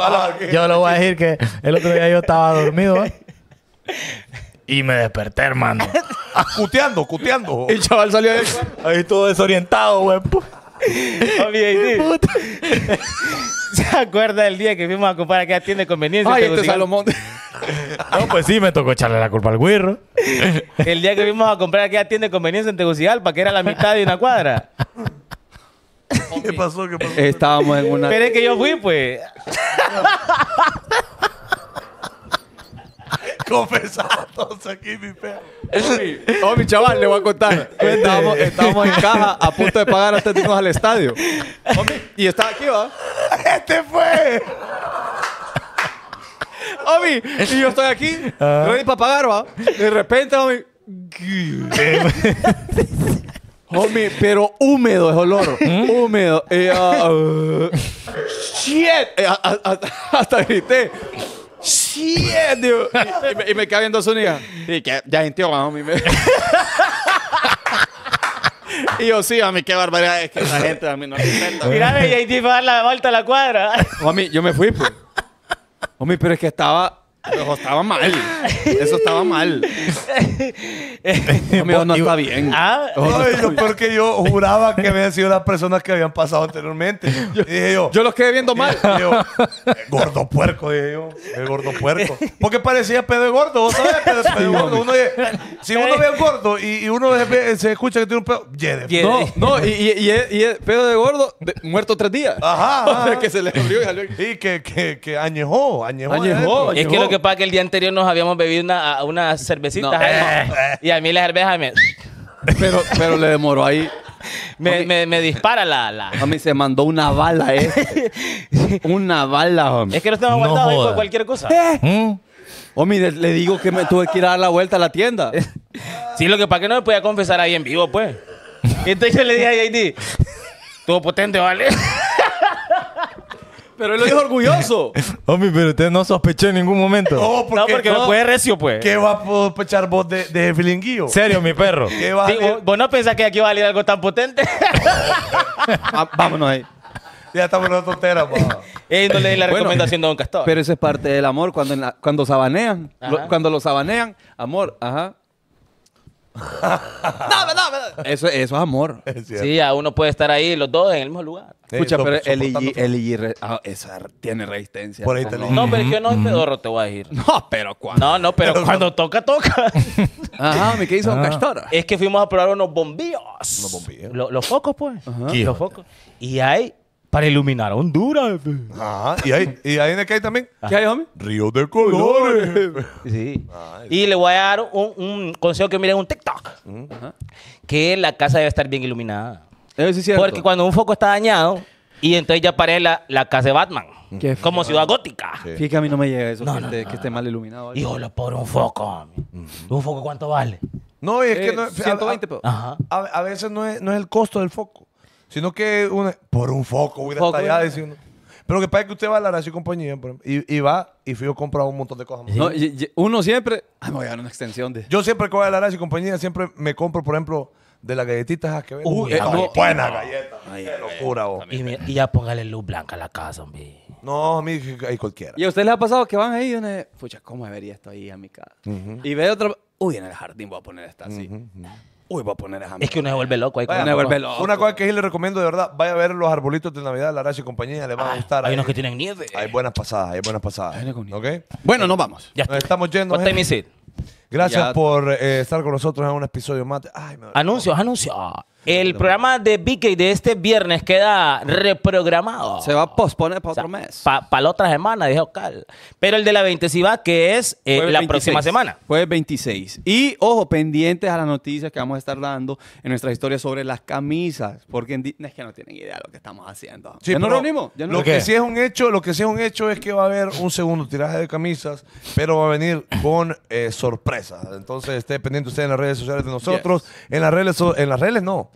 lo ah, voy a decir que el otro día yo estaba dormido. ¿eh? Y me desperté, hermano. cuteando, cuteando. El chaval salió ahí, ahí todo desorientado, güey. ¿Se acuerda del día que fuimos a comprar aquí a tienda de conveniencia? Ay, este Salomón. no, pues sí, me tocó echarle la culpa al güirro. el día que fuimos a comprar aquí a tienda de conveniencia en Tegucigalpa, que era la mitad de una cuadra. ¿Qué pasó? ¿Qué pasó? Estábamos en una... Pero que yo fui, pues confesados aquí, mi perro. Homie, mi chaval, le voy a contar. Estábamos, en caja a punto de pagar irnos al estadio. Homie, y estaba aquí, ¿va? ¡Este fue! Omi, y yo estoy aquí, ah. ready para pagar, va. De repente, Omi. Homie, pero húmedo es olor. ¿Mm? Húmedo. Eh, ah, ah, shit. Eh, hasta grité. Sí, Y, me, y, me, viendo su niña. Y que ya gente abajo mi Y yo, sí, a mí qué barbaridad es que la gente a mí no y ahí te va a dar la vuelta a la cuadra. Homie, yo me fui, pues. Homie, pero es que estaba eso estaba mal. Eso estaba mal. no está bien. Ah, no, yo porque yo juraba que habían sido las personas que habían pasado anteriormente. Yo, dije yo, yo los quedé viendo mal. Eh, gordo puerco, dije yo. El eh, gordo puerco. Porque parecía pedo de gordo. si uno ve un gordo y, uno se, escucha que tiene un pedo, Yede. No, no, y, y, pedo de gordo, muerto tres días. Ajá. que se le abrió y salió. que, que, añejó, añejó. añejó que pasa que el día anterior nos habíamos bebido una, cervecita. Eh. Y a mí la cervezas me... Pero, pero le demoró ahí. Me, dispara la, la. A mí se mandó una bala, eh. una bala, homie. Es que no estamos aguantados por cualquier cosa. ¿Eh? ¿Mm? o oh, le, digo que me tuve que ir a dar la vuelta a la tienda. sí, lo que para que no me podía confesar ahí en vivo, pues. Entonces yo le dije a JD, todo potente, ¿vale? Pero él lo dijo orgulloso. Hombre, pero usted no sospechó en ningún momento. No, porque, no, fue recio, pues. ¿Qué va a sospechar vos de, de filinguillo? Serio, mi perro. ¿Qué va vos, no pensás que aquí va a salir algo tan potente? Ah, vámonos ahí. Ya estamos en la tontera, eh, no le la recomendación de Don Castor. Pero eso es parte del amor. Cuando, cuando sabanean, cuando lo sabanean, amor, ajá, Eso, eso es amor. sí, a uno puede estar ahí los dos en el mismo lugar. Escucha, pero el el ah, esa tiene resistencia. no, pero es que yo no es pedorro, te voy a decir. No, pero cuando. No, no, pero, cuando toca, toca. Ajá, mi que hizo ah. castor. Es que fuimos a probar unos bombillos. Los bombillos. los focos, pues. Los focos. Y hay para iluminar Honduras. Ajá. Ah, ¿Y ahí, y ahí en el que hay también? ¿Qué hay, homie? Río de colores. Sí. y le voy a dar un, consejo que miren en un TikTok. Que la casa debe estar bien iluminada. Eso es cierto. Porque cuando un foco está dañado, y entonces ya aparece la, casa de Batman. como ciudad gótica. Fíjate que a mí no me llega eso, no, que, esté, que, esté, mal iluminado. Híjole, por un foco. Homie. ¿Un foco cuánto vale? No, es que... Eh, no, 120 pero. Ajá. a, veces no es, no es el costo del foco. Sino que por un foco voy allá Pero que pasa que usted va a la Aracio y compañía y, va y fui yo comprar un montón de cosas. uno siempre. Ah, me voy a dar una extensión de. Yo siempre que voy a la Aracio y compañía siempre me compro, por ejemplo, de las galletitas ah, que ven. Uy, ah, buena galleta. qué locura, Y, ya póngale luz blanca a la casa, hombre. No, a mí hay cualquiera. ¿Y a ustedes les ha pasado que van ahí y una... pucha, ¿cómo debería esto ahí a mi casa? Y ve otra. Uy, en el jardín voy a poner esta así. Uy, voy a poner a Es que uno se vuelve loco. Una cosa que sí le recomiendo, de verdad, vaya a ver los arbolitos de Navidad, la Racha y compañía, le van a ah, gustar. Hay unos que tienen nieve. Hay buenas pasadas, hay buenas pasadas. Bueno, nos vamos. Ya Nos estamos yendo. What Gracias por eh, estar con nosotros en un episodio más. anuncios, anuncios. Ah, el programa de BK de este viernes queda reprogramado. Se va a posponer para otro mes. Para la otra semana, dijo Carl. Pero el de la 20 sí va, que es eh, la próxima semana. fue 26. Y ojo, pendientes a las noticias que vamos a estar dando en nuestra historia sobre las camisas. Porque es que no tienen idea de lo que estamos haciendo. ya nos reunimos. lo, que sí es un hecho, lo que sí es un hecho es que va a haber un segundo tiraje de camisas, pero va a venir con eh, sorpresa esa. Entonces esté pendiente usted en las redes sociales de nosotros. En las redes, en las redes no.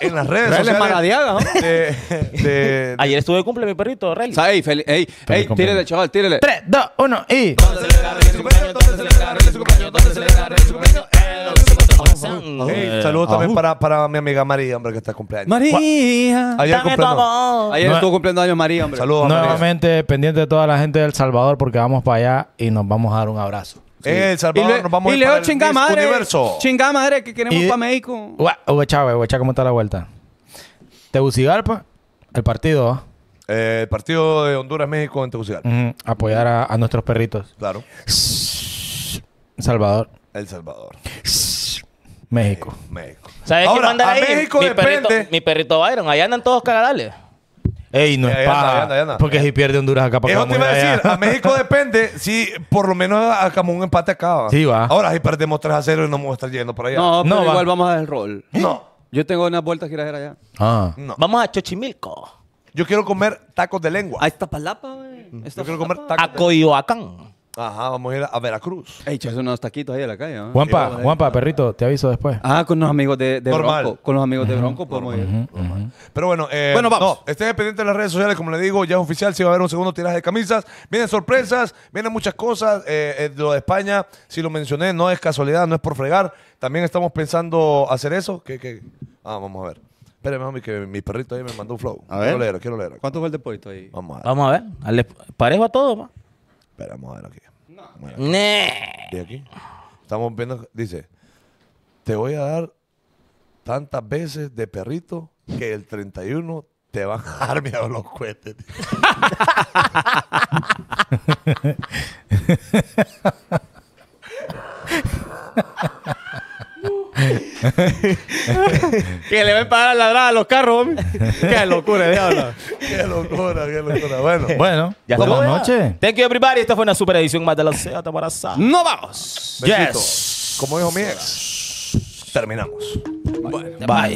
En las redes sociales. ¿no? de, de, Ayer estuve de cumple mi perrito, Relis. ey, ey, ey, tírele, chaval, tírele. 3, 2, 1 y. saludos también para, para mi amiga María, hombre, que está cumpleaños. María, ayer cumpleaños. Ayer estuvo cumpliendo años María, hombre. Saludos. Nuevamente pendiente de toda la gente del Salvador porque vamos para allá y nos vamos a dar un abrazo. Eh, el Salvador nos vamos a ir a madre, universo. madre que queremos para México. Huecha, chave, ¿cómo está la vuelta? Tegucigalpa, el partido, ¿ah? eh, el partido de Honduras-México en Tegucigalpa. apoyar a, nuestros perritos. Claro. Salvador. El Salvador. México. Eh, México. ¿Sabes Ahora, mi Perrito, mi perrito Byron. Allá andan todos cagadales. Ey, no es para, Porque si eh, pierde Honduras acá para Eso te iba a decir, a México depende si por lo menos acá un empate acaba. Sí, va. Ahora si perdemos 3 a 0 y no vamos a estar yendo por allá. No, pero igual vamos a dar el rol. ¿Eh? No. Yo tengo unas vueltas que allá. Ah. Vamos a Chochimilco, Yo quiero comer tacos de lengua. a palapa, güey. Mm. Yo quiero comer tacos. a Coyoacán. Ajá, vamos a ir a Veracruz. Ey, unos taquitos ahí en la calle. Juanpa, Juanpa, perrito, te aviso después. Ah, con unos amigos de, Normal. Bronco. Con los amigos de Bronco podemos ir. Pero bueno, eh, Bueno, vamos. estén pendientes de las redes sociales, como les digo, ya es oficial, si va a haber un segundo tiraje de camisas. Vienen sorpresas, vienen muchas cosas. Eh, eh, lo de España, si lo mencioné, no es casualidad, no es por fregar. También estamos pensando hacer eso. Ah, vamos a ver. Espérenme, que mi perrito ahí me mandó un flow. A ver. Quiero leer, quiero leer. ¿Cuánto fue el depósito ahí? Vamos a ver. Vamos a ver. Parejo a todo, ma esperamos a ver aquí. No. aquí? Estamos viendo, dice, te voy a dar tantas veces de perrito que el 31 te van a armear los cohetes. que le ven a pagar la ladrar a los carros, Qué locura, diablo. qué locura, qué locura. Bueno, bueno. Ya buenas noches. Thank you everybody. Esta fue una super edición más de la Sea Tabarazá. ¡No vamos! Yes. Como dijo mi ex, terminamos. Bye.